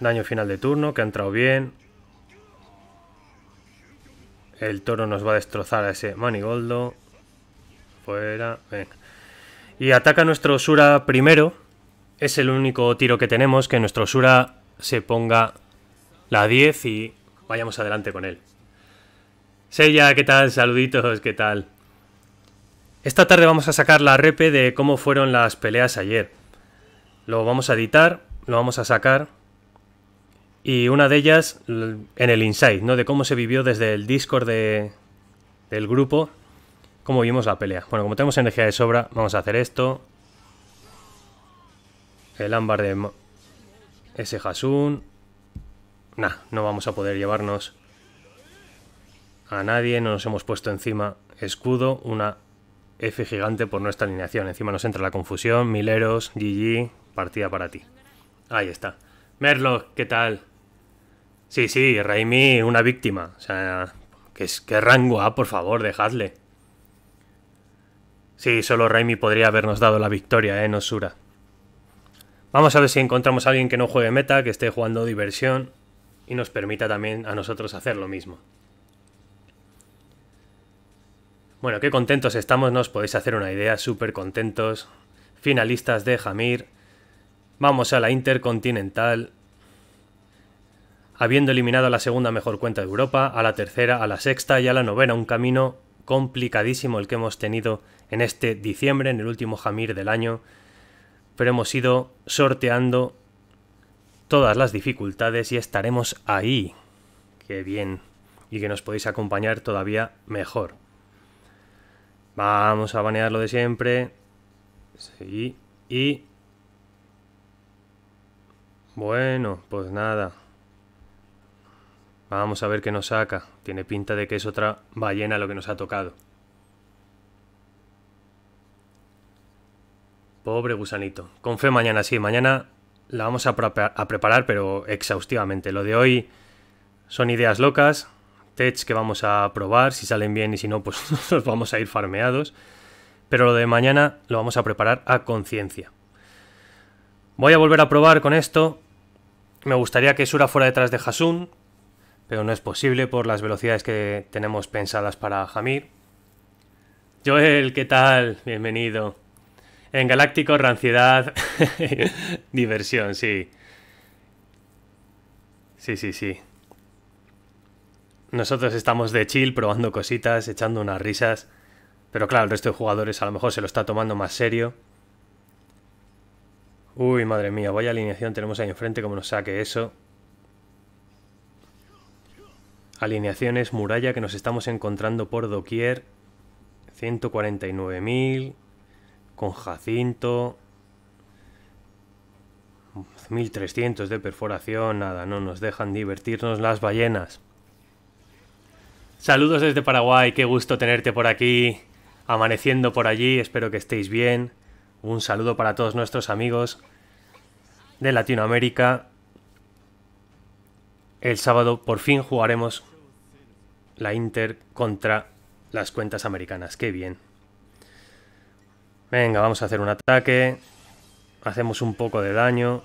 Daño final de turno, que ha entrado bien. El toro nos va a destrozar a ese manigoldo. Fuera, venga. Y ataca nuestro Sura primero. Es el único tiro que tenemos, que nuestro Sura se ponga la 10 y vayamos adelante con él. Sella, ¿qué tal? Saluditos, ¿qué tal? Esta tarde vamos a sacar la repe de cómo fueron las peleas ayer. Lo vamos a editar, lo vamos a sacar y una de ellas en el Inside, ¿no? De cómo se vivió desde el Discord de, del grupo, cómo vimos la pelea. Bueno, como tenemos energía de sobra, vamos a hacer esto. El ámbar de ese Hasun. Nah, no vamos a poder llevarnos a nadie, no nos hemos puesto encima escudo, una F gigante por nuestra alineación. Encima nos entra la confusión, mileros, GG, partida para ti. Ahí está. Merlock, ¿qué tal? Sí, sí, Raimi una víctima. O sea, que es rango A, ah, por favor, dejadle. Sí, solo Raimi podría habernos dado la victoria, eh, no Vamos a ver si encontramos a alguien que no juegue meta, que esté jugando diversión y nos permita también a nosotros hacer lo mismo. Bueno, qué contentos estamos, no podéis hacer una idea, súper contentos. Finalistas de Jamir. Vamos a la Intercontinental habiendo eliminado a la segunda mejor cuenta de Europa, a la tercera, a la sexta y a la novena, un camino complicadísimo el que hemos tenido en este diciembre, en el último Jamir del año, pero hemos ido sorteando todas las dificultades y estaremos ahí. Qué bien. Y que nos podéis acompañar todavía mejor. Vamos a banear lo de siempre. Sí. Y... Bueno, pues nada. Vamos a ver qué nos saca. Tiene pinta de que es otra ballena lo que nos ha tocado. Pobre gusanito. Con fe mañana, sí. Mañana la vamos a, preparar, pero exhaustivamente. Lo de hoy son ideas locas. Tets que vamos a probar. Si salen bien y si no, pues [LAUGHS] nos vamos a ir farmeados. Pero lo de mañana lo vamos a preparar a conciencia. Voy a volver a probar con esto. Me gustaría que Sura fuera detrás de Hasun, pero no es posible por las velocidades que tenemos pensadas para Jamir. Joel, ¿qué tal? Bienvenido. En Galáctico, ranciedad, [LAUGHS] diversión, sí. Sí, sí, sí. Nosotros estamos de chill, probando cositas, echando unas risas. Pero claro, el resto de jugadores a lo mejor se lo está tomando más serio. Uy, madre mía, vaya alineación tenemos ahí enfrente, como nos saque eso alineaciones muralla que nos estamos encontrando por doquier. 149.000 con Jacinto. 1300 de perforación, nada, no nos dejan divertirnos las ballenas. Saludos desde Paraguay, qué gusto tenerte por aquí, amaneciendo por allí, espero que estéis bien. Un saludo para todos nuestros amigos de Latinoamérica. El sábado por fin jugaremos la Inter contra las cuentas americanas. ¡Qué bien! Venga, vamos a hacer un ataque. Hacemos un poco de daño.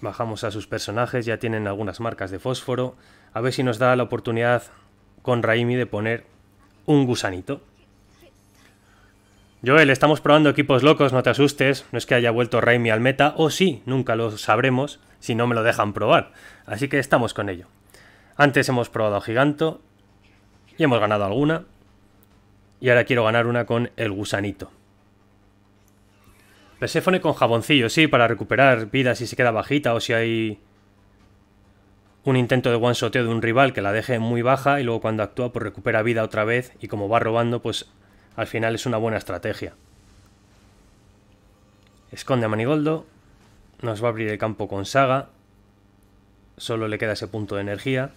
Bajamos a sus personajes. Ya tienen algunas marcas de fósforo. A ver si nos da la oportunidad con Raimi de poner un gusanito. Joel, estamos probando equipos locos, no te asustes. No es que haya vuelto Raimi al meta, o sí, nunca lo sabremos si no me lo dejan probar. Así que estamos con ello. Antes hemos probado a Giganto, y hemos ganado alguna. Y ahora quiero ganar una con el gusanito. Perséfone con jaboncillo, sí, para recuperar vida si se queda bajita o si hay un intento de shoteo de un rival que la deje muy baja y luego cuando actúa pues recupera vida otra vez y como va robando pues al final es una buena estrategia. Esconde a Manigoldo, nos va a abrir el campo con Saga, solo le queda ese punto de energía.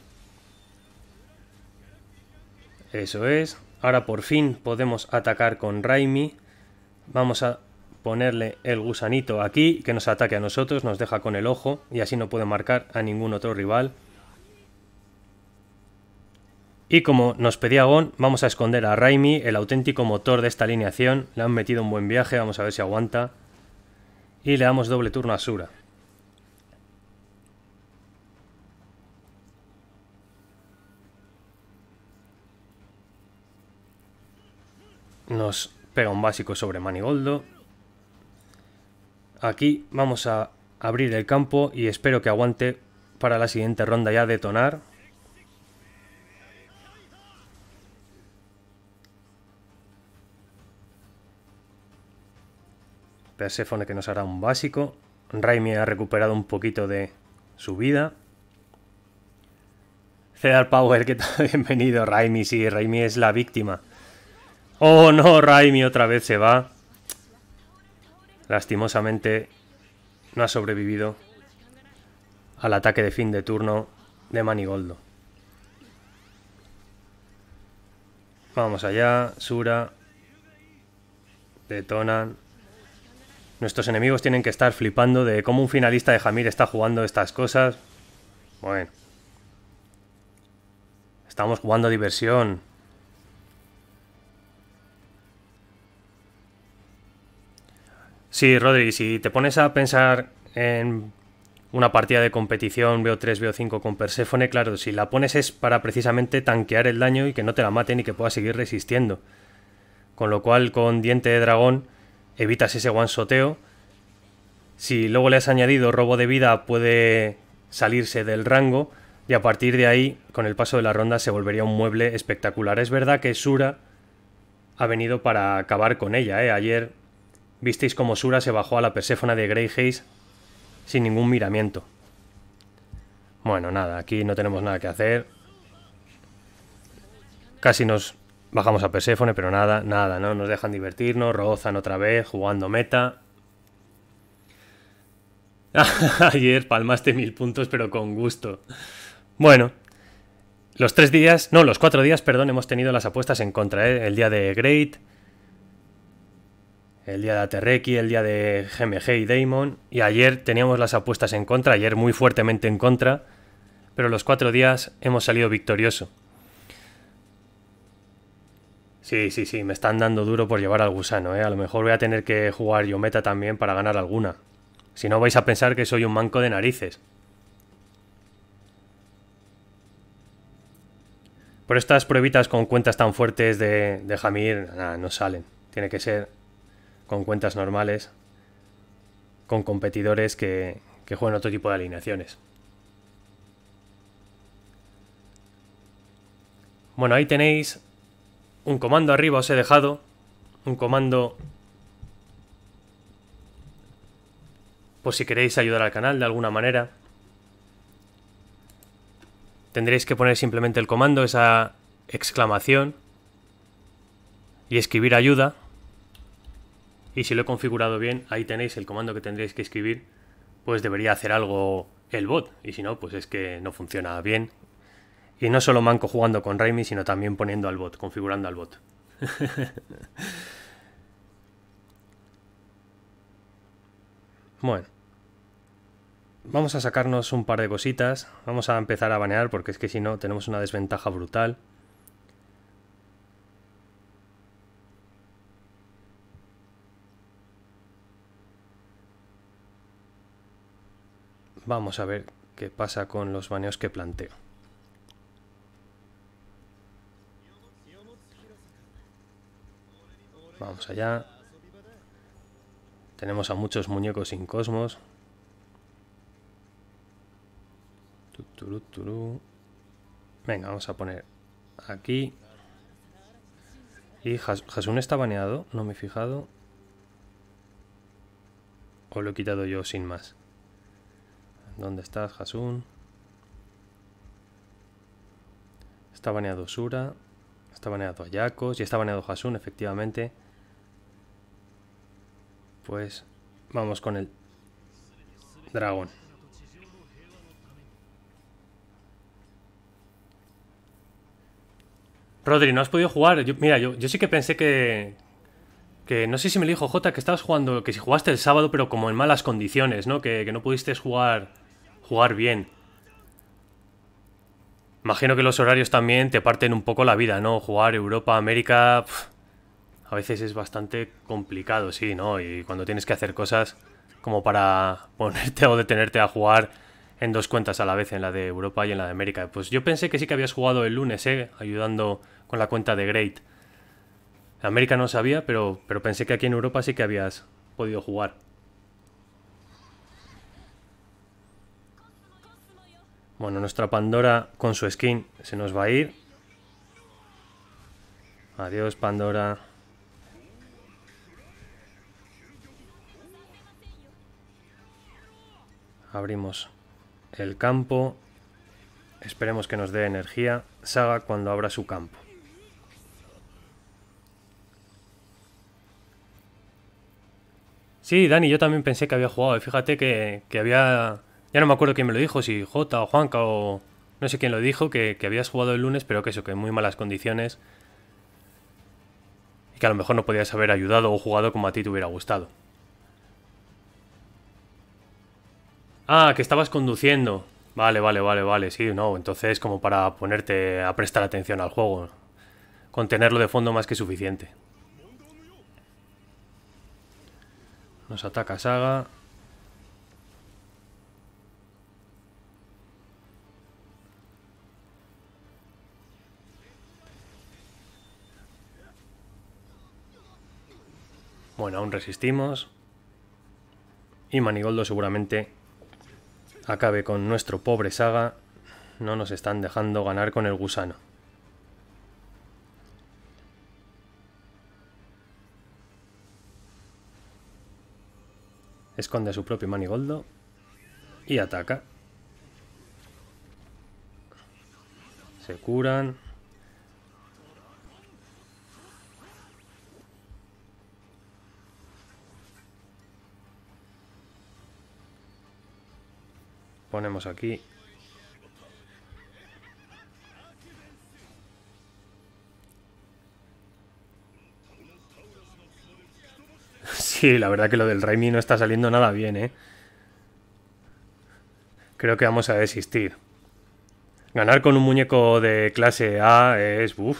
Eso es. Ahora por fin podemos atacar con Raimi. Vamos a ponerle el gusanito aquí, que nos ataque a nosotros, nos deja con el ojo y así no puede marcar a ningún otro rival. Y como nos pedía Gon, vamos a esconder a Raimi, el auténtico motor de esta alineación. Le han metido un buen viaje, vamos a ver si aguanta. Y le damos doble turno a Sura. Nos pega un básico sobre Manigoldo. Aquí vamos a abrir el campo y espero que aguante para la siguiente ronda ya detonar. Persephone que nos hará un básico. Raimi ha recuperado un poquito de su vida. Cedar Power, [LAUGHS] que tal? Bienvenido, Raimi. Sí, Raimi es la víctima Oh no, Raimi otra vez se va. Lastimosamente no ha sobrevivido al ataque de fin de turno de Manigoldo. Vamos allá, Sura. Detonan. Nuestros enemigos tienen que estar flipando de cómo un finalista de Jamir está jugando estas cosas. Bueno. Estamos jugando diversión. Sí, Rodri, si te pones a pensar en una partida de competición BO3, BO5 con Perséfone, claro, si la pones es para precisamente tanquear el daño y que no te la maten y que puedas seguir resistiendo. Con lo cual, con Diente de Dragón, evitas ese guansoteo. Si luego le has añadido robo de vida, puede salirse del rango. Y a partir de ahí, con el paso de la ronda, se volvería un mueble espectacular. Es verdad que Sura ha venido para acabar con ella. ¿eh? Ayer visteis cómo Sura se bajó a la Perséfona de Grey sin ningún miramiento. Bueno, nada, aquí no tenemos nada que hacer. Casi nos bajamos a Perséfone, pero nada, nada, ¿no? Nos dejan divertirnos, rozan otra vez, jugando meta. [LAUGHS] Ayer palmaste mil puntos, pero con gusto. Bueno, los tres días, no, los cuatro días, perdón, hemos tenido las apuestas en contra. ¿eh? El día de Great, el día de Aterreki, el día de GMG y Damon. Y ayer teníamos las apuestas en contra, ayer muy fuertemente en contra, pero los cuatro días hemos salido victorioso. Sí, sí, sí, me están dando duro por llevar al gusano, ¿eh? A lo mejor voy a tener que jugar yo meta también para ganar alguna. Si no vais a pensar que soy un manco de narices. Por estas pruebitas con cuentas tan fuertes de, de Jamir, nada, no salen. Tiene que ser con cuentas normales, con competidores que, que juegan otro tipo de alineaciones. Bueno, ahí tenéis un comando arriba, os he dejado. Un comando... Por si queréis ayudar al canal de alguna manera. Tendréis que poner simplemente el comando, esa exclamación. Y escribir ayuda y si lo he configurado bien, ahí tenéis el comando que tendréis que escribir, pues debería hacer algo el bot, y si no, pues es que no funciona bien. Y no solo manco jugando con Raimi, sino también poniendo al bot, configurando al bot. [LAUGHS] bueno. Vamos a sacarnos un par de cositas. Vamos a empezar a banear porque es que si no tenemos una desventaja brutal. Vamos a ver qué pasa con los baneos que planteo. Vamos allá. Tenemos a muchos muñecos sin cosmos. Venga, vamos a poner aquí. Y Hasun está baneado, no me he fijado. O lo he quitado yo sin más. ¿Dónde estás, Hasun? Está baneado Sura. Está baneado Ayakos. Y está baneado Hasun, efectivamente. Pues vamos con el dragón. Rodri, no has podido jugar. mira, yo, yo, sí que pensé que. Que no sé si me lo dijo Jota que estabas jugando. Que si jugaste el sábado, pero como en malas condiciones, ¿no? Que, que no pudiste jugar jugar bien. Imagino que los horarios también te parten un poco la vida, ¿no? Jugar Europa, América... a veces es bastante complicado, sí, ¿no? Y cuando tienes que hacer cosas como para [LAUGHS] ponerte o detenerte a jugar en dos cuentas a la vez, en la de Europa y en la de América. Pues yo pensé que sí que habías jugado el lunes, ¿eh? Ayudando con la cuenta de Great. América no sabía, pero, pero pensé que aquí en Europa sí que habías podido jugar. Bueno, nuestra Pandora con su skin se nos va a ir. Adiós, Pandora. Abrimos el campo. Esperemos que nos dé energía. Saga cuando abra su campo. Sí, Dani, yo también pensé que había jugado. Fíjate que, que había ya no me acuerdo quién me lo dijo, si Jota o Juanca o no sé quién lo dijo, que, habías jugado el lunes, pero que eso, que en muy malas condiciones. Y que a lo mejor no podías haber ayudado o jugado como a ti te hubiera gustado. Ah, que estabas conduciendo. Vale, vale, vale, vale, sí, no, entonces como para ponerte a prestar atención al juego. Con tenerlo de fondo más que suficiente. Nos ataca Saga. Bueno, aún resistimos. Y Manigoldo seguramente acabe con nuestro pobre saga. No nos están dejando ganar con el gusano. Esconde a su propio Manigoldo. Y ataca. Se curan. ponemos aquí. [LAUGHS] Sí, la verdad que lo del Raimi no está saliendo nada bien, ¿eh? Creo que vamos a desistir. Ganar con un muñeco de clase A es... Uf,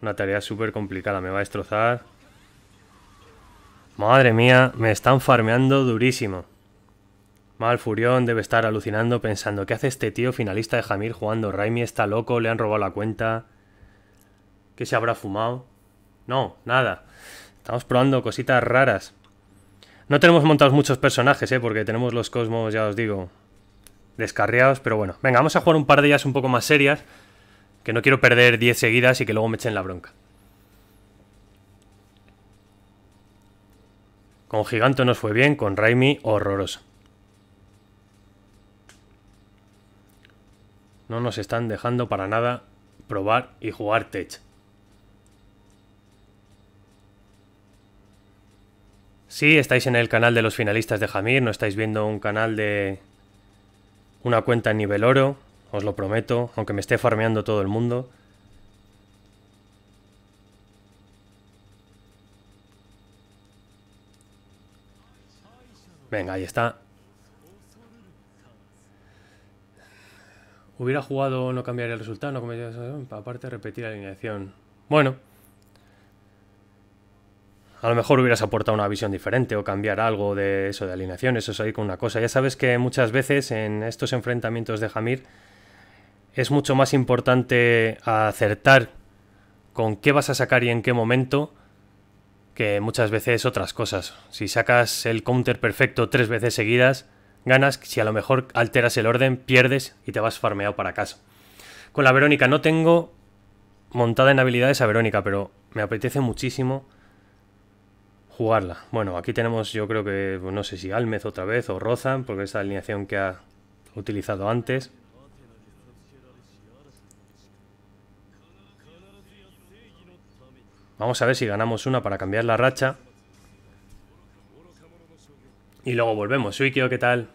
una tarea súper complicada, me va a destrozar. Madre mía, me están farmeando durísimo. Mal Furión debe estar alucinando pensando ¿qué hace este tío finalista de Jamir jugando? Raimi está loco, le han robado la cuenta. ¿Qué se habrá fumado? No, nada. Estamos probando cositas raras. No tenemos montados muchos personajes, ¿eh? Porque tenemos los cosmos, ya os digo, descarriados. Pero bueno, venga, vamos a jugar un par de ellas un poco más serias. Que no quiero perder 10 seguidas y que luego me echen la bronca. Con Giganto nos fue bien, con Raimi horroroso. No nos están dejando para nada probar y jugar Tech. Si estáis en el canal de los finalistas de Jamir, no estáis viendo un canal de una cuenta en nivel oro, os lo prometo, aunque me esté farmeando todo el mundo. Venga, ahí está. Hubiera jugado, no cambiaría el resultado, no aparte repetir la alineación. Bueno. A lo mejor hubieras aportado una visión diferente o cambiar algo de eso, de alineación, eso es ahí con una cosa. Ya sabes que muchas veces en estos enfrentamientos de Jamir es mucho más importante acertar con qué vas a sacar y en qué momento que muchas veces otras cosas. Si sacas el counter perfecto tres veces seguidas, ganas, si a lo mejor alteras el orden, pierdes y te vas farmeado para casa. Con la Verónica no tengo montada en habilidades a Verónica, pero me apetece muchísimo jugarla. Bueno, aquí tenemos yo creo que, pues, no sé si Almez otra vez o Rozan, porque es la alineación que ha utilizado antes. Vamos a ver si ganamos una para cambiar la racha. Y luego volvemos. Suikio, ¿qué tal?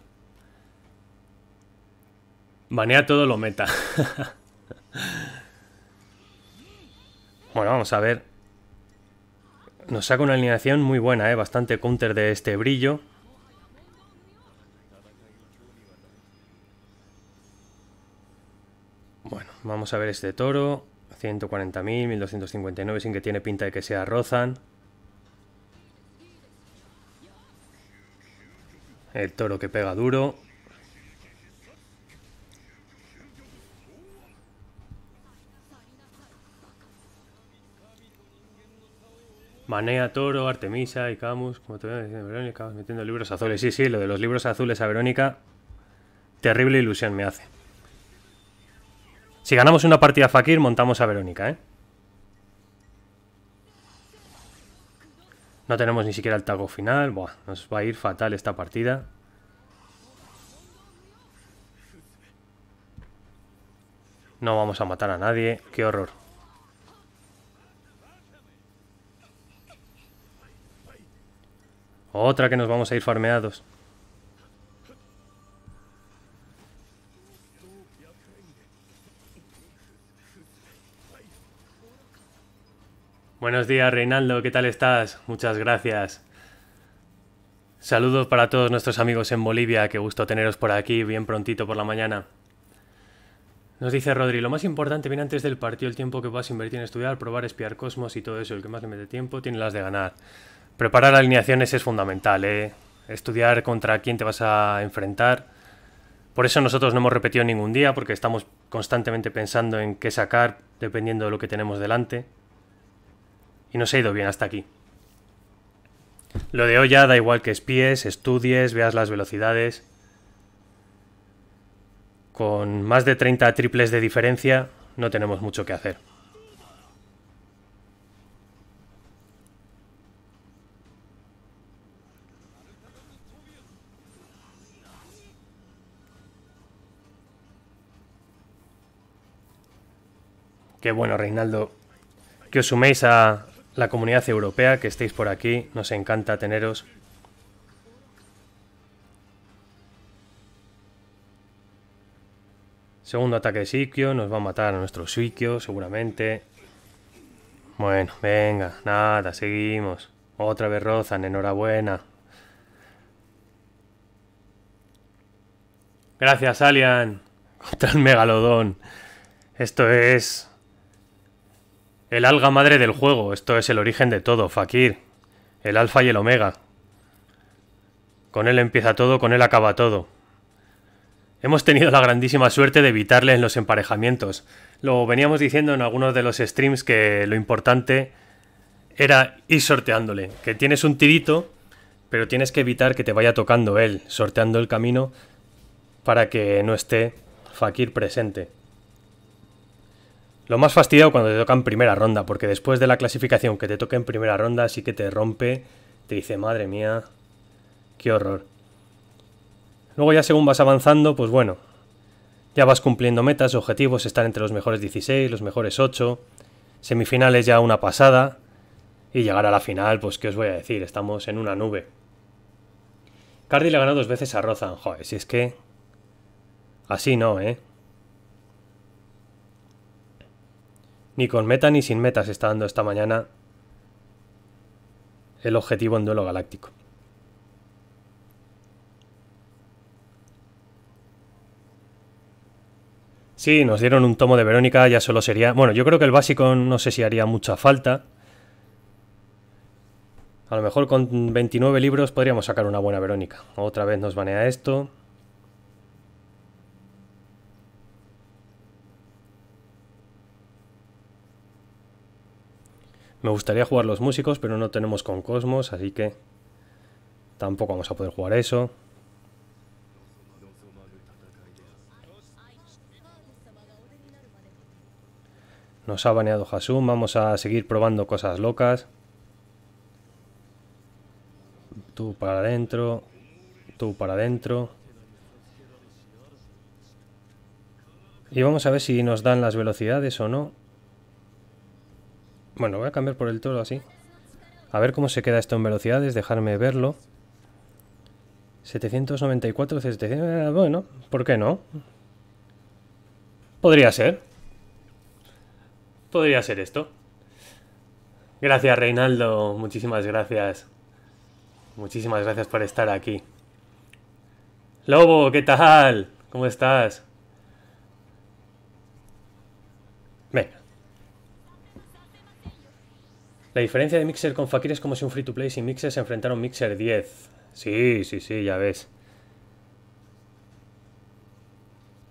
Banea todo lo meta. [LAUGHS] bueno, vamos a ver. Nos saca una alineación muy buena, ¿eh? Bastante counter de este brillo. Bueno, vamos a ver este toro. 140.000, 1.259, sin que tiene pinta de que sea Rozan. El toro que pega duro. Manea, Toro, Artemisa y Camus, como te voy diciendo Verónica, metiendo libros azules. Sí, sí, lo de los libros azules a Verónica, terrible ilusión me hace. Si ganamos una partida Fakir, montamos a Verónica, ¿eh? No tenemos ni siquiera el tago final. Buah, nos va a ir fatal esta partida. No vamos a matar a nadie. Qué horror. Otra que nos vamos a ir farmeados. Buenos días, Reinaldo. ¿Qué tal estás? Muchas gracias. Saludos para todos nuestros amigos en Bolivia. Qué gusto teneros por aquí bien prontito por la mañana. Nos dice Rodri, lo más importante viene antes del partido el tiempo que vas a invertir en estudiar, probar, espiar cosmos y todo eso. El que más le mete tiempo tiene las de ganar. Preparar alineaciones es fundamental, ¿eh? estudiar contra quién te vas a enfrentar. Por eso nosotros no hemos repetido ningún día, porque estamos constantemente pensando en qué sacar, dependiendo de lo que tenemos delante. Y nos ha ido bien hasta aquí. Lo de hoy ya da igual que espíes, estudies, veas las velocidades. Con más de 30 triples de diferencia, no tenemos mucho que hacer. Qué bueno, Reinaldo, que os suméis a la comunidad europea, que estéis por aquí. Nos encanta teneros. Segundo ataque de Sikio, nos va a matar a nuestro Sikio, seguramente. Bueno, venga, nada, seguimos. Otra vez Rozan, enhorabuena. Gracias, Alian. Contra el Megalodón. Esto es el alga madre del juego, esto es el origen de todo, Fakir. El alfa y el omega. Con él empieza todo, con él acaba todo. Hemos tenido la grandísima suerte de evitarle en los emparejamientos. Lo veníamos diciendo en algunos de los streams que lo importante era ir sorteándole. Que tienes un tirito, pero tienes que evitar que te vaya tocando él, sorteando el camino para que no esté Fakir presente. Lo más fastidiado cuando te toca en primera ronda, porque después de la clasificación que te toque en primera ronda, sí que te rompe, te dice, madre mía, qué horror. Luego ya según vas avanzando, pues bueno, ya vas cumpliendo metas, objetivos, estar entre los mejores 16, los mejores 8, semifinales ya una pasada, y llegar a la final, pues qué os voy a decir, estamos en una nube. Cardi le ganó dos veces a Rozan, joder, si es que... Así no, ¿eh? Ni con meta ni sin meta se está dando esta mañana el objetivo en duelo galáctico. Sí, nos dieron un tomo de Verónica, ya solo sería... Bueno, yo creo que el básico no sé si haría mucha falta. A lo mejor con 29 libros podríamos sacar una buena Verónica. Otra vez nos banea esto. Me gustaría jugar los músicos, pero no tenemos con Cosmos, así que tampoco vamos a poder jugar eso. Nos ha baneado Hasum, vamos a seguir probando cosas locas. Tú para adentro, tú para adentro. Y vamos a ver si nos dan las velocidades o no. Bueno, voy a cambiar por el toro así. A ver cómo se queda esto en velocidades, dejarme verlo. 794, 700... Eh, bueno, ¿por qué no? Podría ser. Podría ser esto. Gracias, Reinaldo. Muchísimas gracias. Muchísimas gracias por estar aquí. Lobo, ¿qué tal? ¿Cómo estás? Venga. La diferencia de Mixer con Fakir es como si un free to play sin Mixer se enfrentara a un Mixer 10. Sí, sí, sí, ya ves.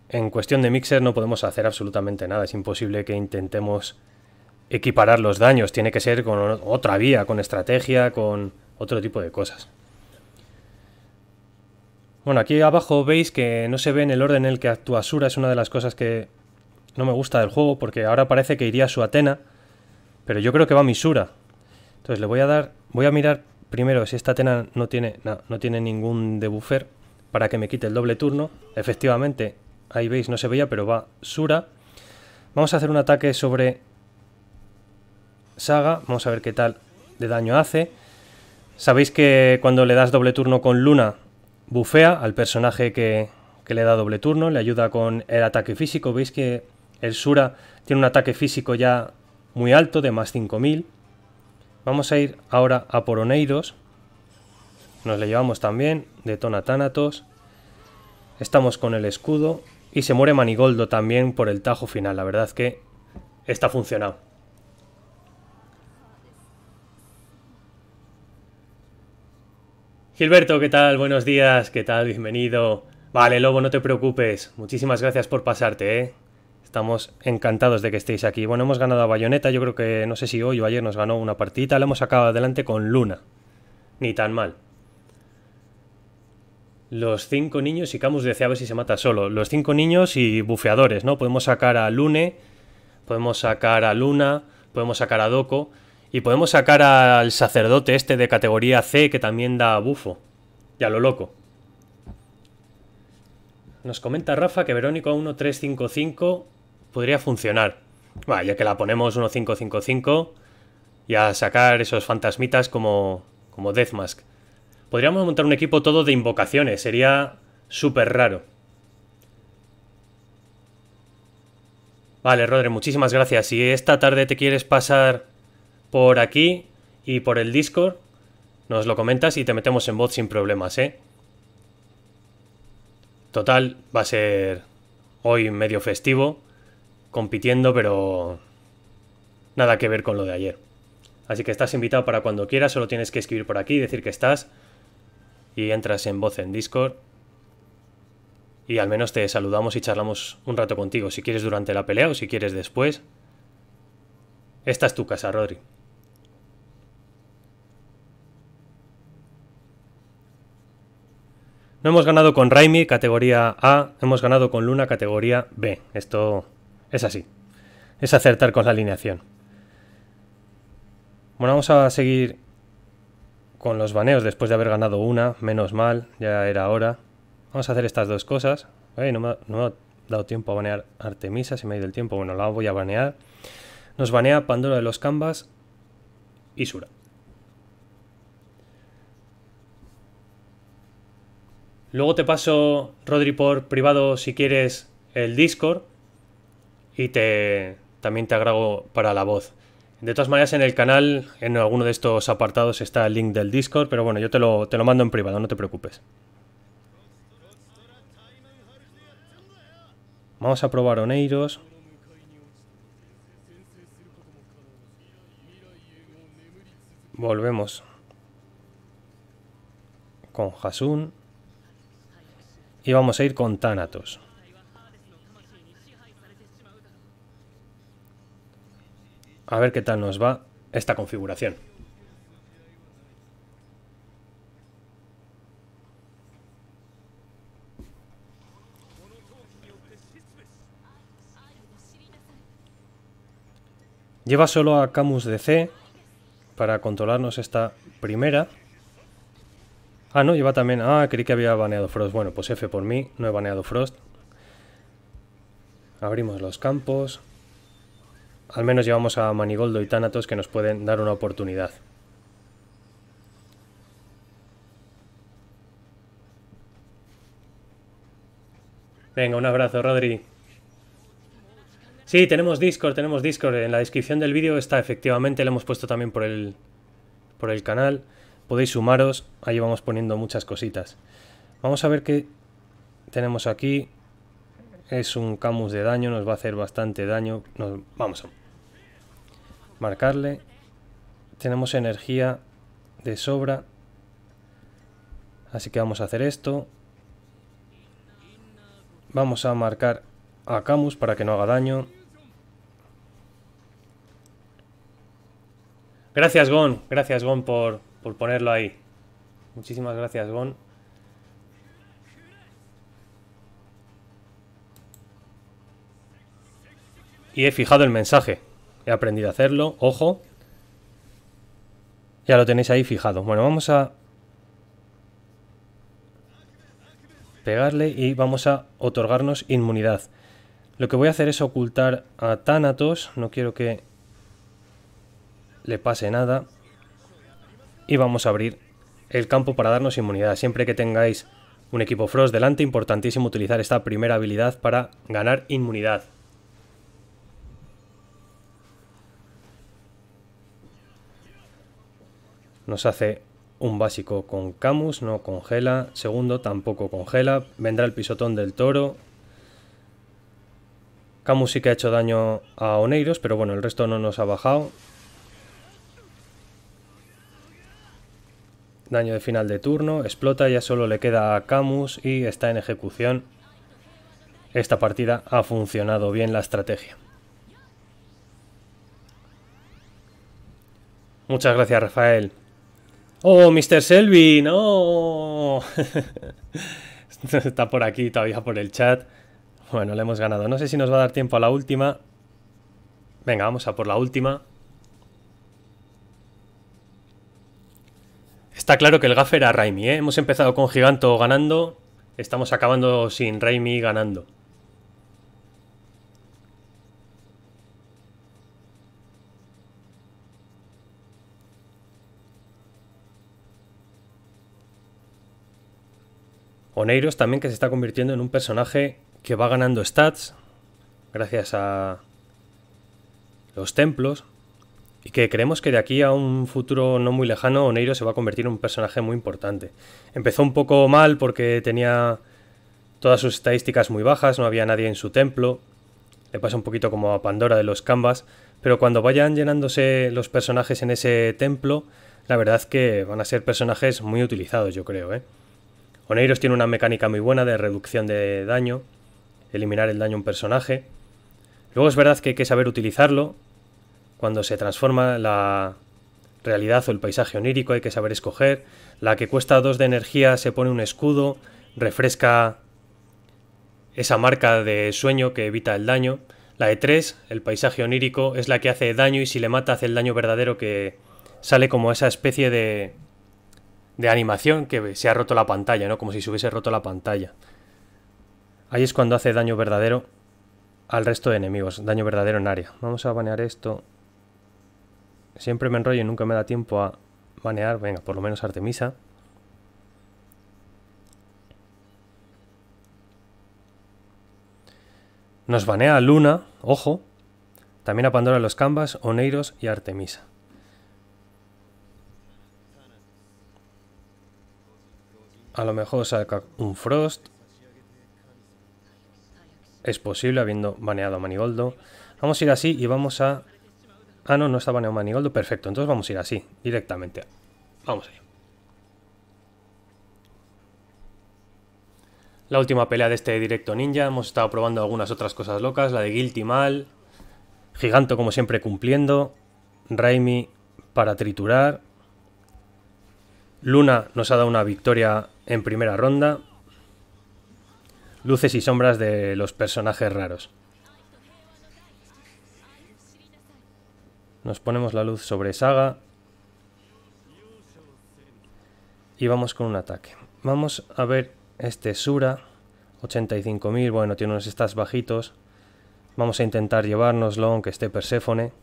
En cuestión de Mixer no podemos hacer absolutamente nada. Es imposible que intentemos equiparar los daños. Tiene que ser con otra vía, con estrategia, con otro tipo de cosas. Bueno, aquí abajo veis que no se ve en el orden en el que actúa Sura. Es una de las cosas que no me gusta del juego porque ahora parece que iría a su Atena pero yo creo que va a Misura. Entonces le voy a dar. Voy a mirar primero si esta tena no tiene. tiene ningún debuffer. Para que me quite el doble turno. Efectivamente, ahí veis, no se veía, pero va Sura. Vamos a hacer un ataque sobre Saga. Vamos a ver qué tal de daño hace. Sabéis que cuando le das doble turno con Luna, bufea al personaje que, que, le da doble turno, le ayuda con el ataque físico. Veis que el Sura tiene un ataque físico ya muy alto de más 5000. Vamos a ir ahora a Poroneiros. Nos le llevamos también, de Thanatos. Estamos con el escudo y se muere Manigoldo también por el tajo final. La verdad es que está funcionado. Gilberto, ¿qué tal? Buenos días, ¿qué tal? Bienvenido. Vale, Lobo, no te preocupes. Muchísimas gracias por pasarte, ¿eh? Estamos encantados de que estéis aquí. Bueno, hemos ganado a Bayonetta, yo creo que no sé si hoy o ayer nos ganó una partidita. La hemos sacado adelante con Luna. Ni tan mal. Los cinco niños y Camus decía a ver si se mata solo. Los cinco niños y bufeadores, ¿no? Podemos sacar a Lune, podemos sacar a Luna, podemos sacar a Doco y podemos sacar al sacerdote este de categoría C que también da bufo. Ya lo loco. Nos comenta Rafa que Verónico 1355 podría funcionar. Vale, ya que la ponemos 1.5.5.5 y a sacar esos fantasmitas como, como Deathmask. Podríamos montar un equipo todo de invocaciones, sería súper raro. Vale, Rodri, muchísimas gracias. Si esta tarde te quieres pasar por aquí y por el Discord, nos lo comentas y te metemos en voz sin problemas, ¿eh? Total, va a ser hoy medio festivo, compitiendo, pero nada que ver con lo de ayer. Así que estás invitado para cuando quieras, solo tienes que escribir por aquí, decir que estás y entras en voz en Discord y al menos te saludamos y charlamos un rato contigo, si quieres durante la pelea o si quieres después. Esta es tu casa, Rodri. No hemos ganado con Raimi, categoría A, hemos ganado con Luna, categoría B. Esto es así. Es acertar con la alineación. Bueno, vamos a seguir con los baneos después de haber ganado una. Menos mal, ya era hora. Vamos a hacer estas dos cosas. no, me ha, dado tiempo a banear Artemisa, Si me ha ido el tiempo. Bueno, la voy a banear. Nos banea Pandora de los Canvas y Sura. Luego te paso, Rodri, por privado si quieres el Discord y te, también te agrego para la voz. De todas maneras, en el canal, en alguno de estos apartados está el link del Discord, pero bueno, yo te lo, te lo mando en privado, no te preocupes. Vamos a probar Oneiros. Volvemos con Hasun. Y vamos a ir con Thanatos. A ver qué tal nos va esta configuración. Lleva solo a Camus DC para controlarnos esta primera. Ah, no, lleva también... Ah, creí que había baneado Frost. Bueno, pues F por mí, no he baneado Frost. Abrimos los campos. Al menos llevamos a Manigoldo y Thanatos que nos pueden dar una oportunidad. Venga, un abrazo, Rodri. Sí, tenemos Discord, tenemos Discord. En la descripción del vídeo está, efectivamente, lo hemos puesto también por el, por el canal. Podéis sumaros, ahí vamos poniendo muchas cositas. Vamos a ver qué tenemos aquí. Es un camus de daño, nos va a hacer bastante daño. Nos, vamos a marcarle. Tenemos energía de sobra. Así que vamos a hacer esto. Vamos a marcar a Camus para que no haga daño. Gracias, Gon. Gracias, Gon, por, por ponerlo ahí. Muchísimas gracias, Gon. Y he fijado el mensaje. He aprendido a hacerlo, ojo. Ya lo tenéis ahí fijado. Bueno, vamos a pegarle y vamos a otorgarnos inmunidad. Lo que voy a hacer es ocultar a Thanatos. No quiero que le pase nada. Y vamos a abrir el campo para darnos inmunidad. Siempre que tengáis un equipo Frost delante, importantísimo utilizar esta primera habilidad para ganar inmunidad. nos hace un básico con Camus, no congela. Segundo, tampoco congela. Vendrá el pisotón del toro. Camus sí que ha hecho daño a Oneiros, pero bueno, el resto no nos ha bajado. Daño de final de turno. Explota, ya solo le queda a Camus y está en ejecución. Esta partida ha funcionado bien la estrategia. Muchas gracias, Rafael. ¡Oh, Mr. Selby! ¡No! [LAUGHS] Está por aquí todavía por el chat. Bueno, le hemos ganado. No sé si nos va a dar tiempo a la última. Venga, vamos a por la última. Está claro que el gaffer era Raimi, ¿eh? Hemos empezado con Giganto ganando. Estamos acabando sin Raimi ganando. Oneiros también que se está convirtiendo en un personaje que va ganando stats gracias a los templos y que creemos que de aquí a un futuro no muy lejano Oneiros se va a convertir en un personaje muy importante. Empezó un poco mal porque tenía todas sus estadísticas muy bajas, no había nadie en su templo. Le pasa un poquito como a Pandora de los Canvas, pero cuando vayan llenándose los personajes en ese templo, la verdad que van a ser personajes muy utilizados, yo creo, ¿eh? Oneiros tiene una mecánica muy buena de reducción de daño, eliminar el daño a un personaje. Luego es verdad que hay que saber utilizarlo. Cuando se transforma la realidad o el paisaje onírico hay que saber escoger. La que cuesta 2 de energía se pone un escudo, refresca esa marca de sueño que evita el daño. La e 3, el paisaje onírico, es la que hace daño y si le mata hace el daño verdadero que sale como esa especie de de animación que se ha roto la pantalla, ¿no? Como si se hubiese roto la pantalla. Ahí es cuando hace daño verdadero al resto de enemigos, daño verdadero en área. Vamos a banear esto. Siempre me enrollo y nunca me da tiempo a banear. Venga, por lo menos Artemisa. Nos banea a Luna, ojo. También a Pandora los Canvas, Oneiros y Artemisa. A lo mejor saca un Frost. Es posible, habiendo baneado a Manigoldo. Vamos a ir así y vamos a... Ah, no, no está baneado Manigoldo. Perfecto, entonces vamos a ir así, directamente. Vamos allá. La última pelea de este directo ninja. Hemos estado probando algunas otras cosas locas. La de Guilty Mal. Giganto, como siempre, cumpliendo. Raimi para triturar. Luna nos ha dado una victoria en primera ronda. Luces y sombras de los personajes raros. Nos ponemos la luz sobre Saga. Y vamos con un ataque. Vamos a ver este Sura. 85.000. Bueno, tiene unos stats bajitos. Vamos a intentar llevárnoslo, aunque esté Perséfone.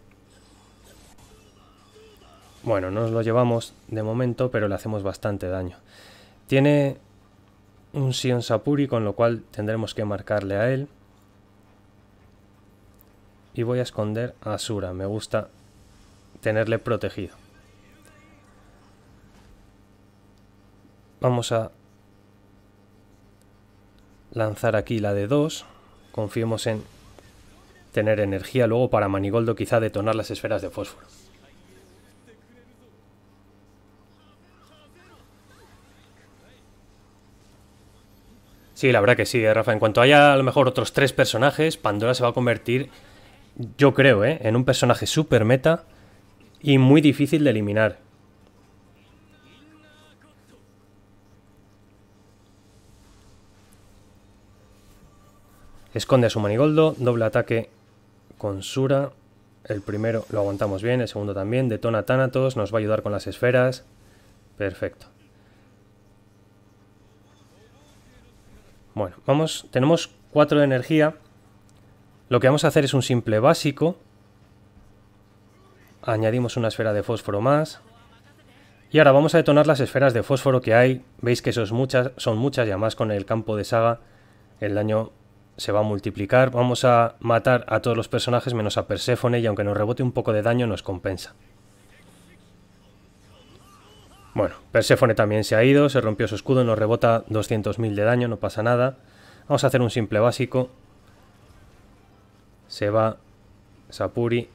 Bueno, nos lo llevamos de momento, pero le hacemos bastante daño. Tiene un Sion Sapuri, con lo cual tendremos que marcarle a él. Y voy a esconder a Asura. Me gusta tenerle protegido. Vamos a lanzar aquí la de 2. Confiemos en tener energía luego para Manigoldo quizá detonar las esferas de fósforo. Sí, la verdad que sí, eh, Rafa. En cuanto haya a lo mejor otros tres personajes, Pandora se va a convertir, yo creo, eh, en un personaje súper meta y muy difícil de eliminar. Esconde a su manigoldo, doble ataque con Sura. El primero lo aguantamos bien, el segundo también. Detona Thanatos, nos va a ayudar con las esferas. Perfecto. Bueno, vamos, tenemos 4 de energía. Lo que vamos a hacer es un simple básico. Añadimos una esfera de fósforo más. Y ahora vamos a detonar las esferas de fósforo que hay. Veis que esos muchas, son muchas y además con el campo de saga el daño se va a multiplicar. Vamos a matar a todos los personajes menos a Perséfone y aunque nos rebote un poco de daño nos compensa. Bueno, Perséfone también se ha ido, se rompió su escudo, nos rebota 200.000 de daño, no pasa nada. Vamos a hacer un simple básico. Se va Sapuri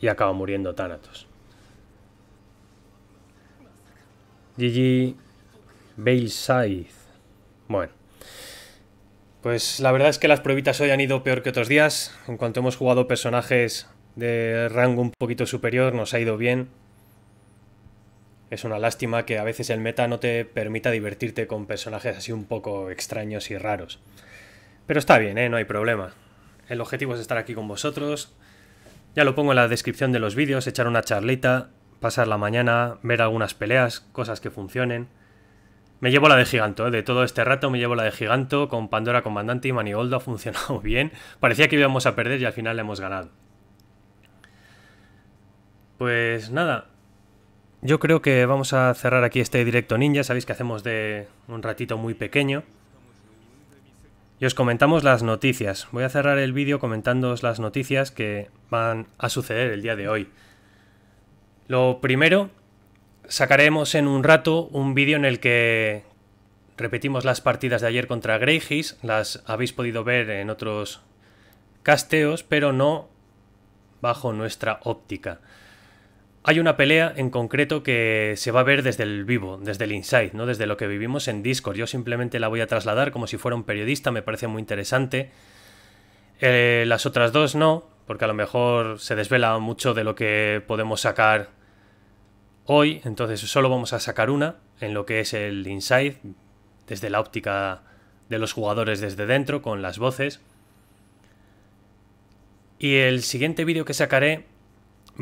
y acaba muriendo Thanatos. Gigi Scythe. Bueno. Pues la verdad es que las pruebitas hoy han ido peor que otros días. En cuanto hemos jugado personajes de rango un poquito superior, nos ha ido bien. Es una lástima que a veces el meta no te permita divertirte con personajes así un poco extraños y raros. Pero está bien, ¿eh? no hay problema. El objetivo es estar aquí con vosotros. Ya lo pongo en la descripción de los vídeos, echar una charlita, pasar la mañana, ver algunas peleas, cosas que funcionen. Me llevo la de Giganto, ¿eh? de todo este rato me llevo la de Giganto, con Pandora Comandante y Manigoldo [LAUGHS] ha funcionado bien. Parecía que íbamos a perder y al final la hemos ganado. Pues nada, yo creo que vamos a cerrar aquí este directo ninja. Sabéis que hacemos de un ratito muy pequeño. Y os comentamos las noticias. Voy a cerrar el vídeo comentándoos las noticias que van a suceder el día de hoy. Lo primero, sacaremos en un rato un vídeo en el que repetimos las partidas de ayer contra Greigis. Las habéis podido ver en otros casteos, pero no bajo nuestra óptica. Hay una pelea en concreto que se va a ver desde el vivo, desde el inside, ¿no? desde lo que vivimos en Discord. Yo simplemente la voy a trasladar como si fuera un periodista, me parece muy interesante. Eh, las otras dos no, porque a lo mejor se desvela mucho de lo que podemos sacar hoy, entonces solo vamos a sacar una en lo que es el inside, desde la óptica de los jugadores desde dentro, con las voces. Y el siguiente vídeo que sacaré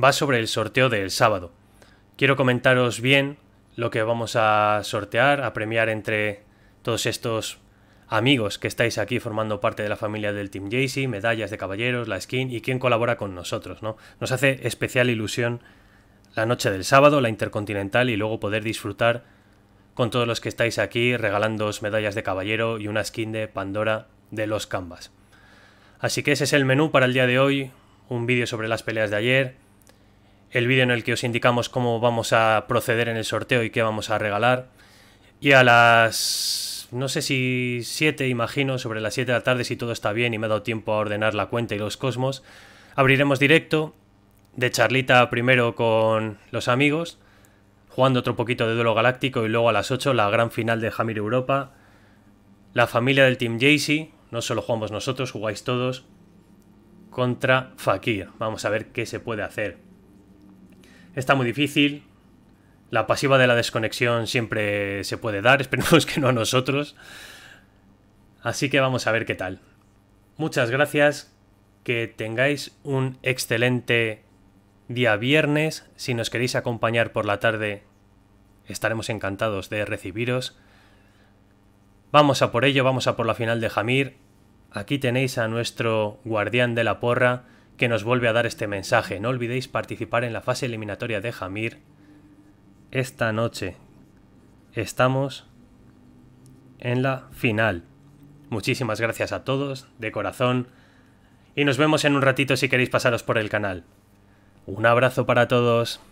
va sobre el sorteo del sábado. Quiero comentaros bien lo que vamos a sortear, a premiar entre todos estos amigos que estáis aquí formando parte de la familia del Team Jaycee, medallas de caballeros, la skin y quien colabora con nosotros, ¿no? Nos hace especial ilusión la noche del sábado, la Intercontinental y luego poder disfrutar con todos los que estáis aquí regalándoos medallas de caballero y una skin de Pandora de los Canvas. Así que ese es el menú para el día de hoy, un vídeo sobre las peleas de ayer, el vídeo en el que os indicamos cómo vamos a proceder en el sorteo y qué vamos a regalar. Y a las, no sé si 7, imagino, sobre las 7 de la tarde, si todo está bien y me ha dado tiempo a ordenar la cuenta y los cosmos, abriremos directo de charlita primero con los amigos, jugando otro poquito de duelo galáctico y luego a las 8 la gran final de Jamir Europa. La familia del Team Jaycee, no solo jugamos nosotros, jugáis todos, contra Fakir. Vamos a ver qué se puede hacer. Está muy difícil. La pasiva de la desconexión siempre se puede dar, [LAUGHS] esperemos que no a nosotros. Así que vamos a ver qué tal. Muchas gracias, que tengáis un excelente día viernes. Si nos queréis acompañar por la tarde, estaremos encantados de recibiros. Vamos a por ello, vamos a por la final de Jamir. Aquí tenéis a nuestro guardián de la porra que nos vuelve a dar este mensaje. No olvidéis participar en la fase eliminatoria de Jamir esta noche. Estamos en la final. Muchísimas gracias a todos, de corazón, y nos vemos en un ratito si queréis pasaros por el canal. Un abrazo para todos.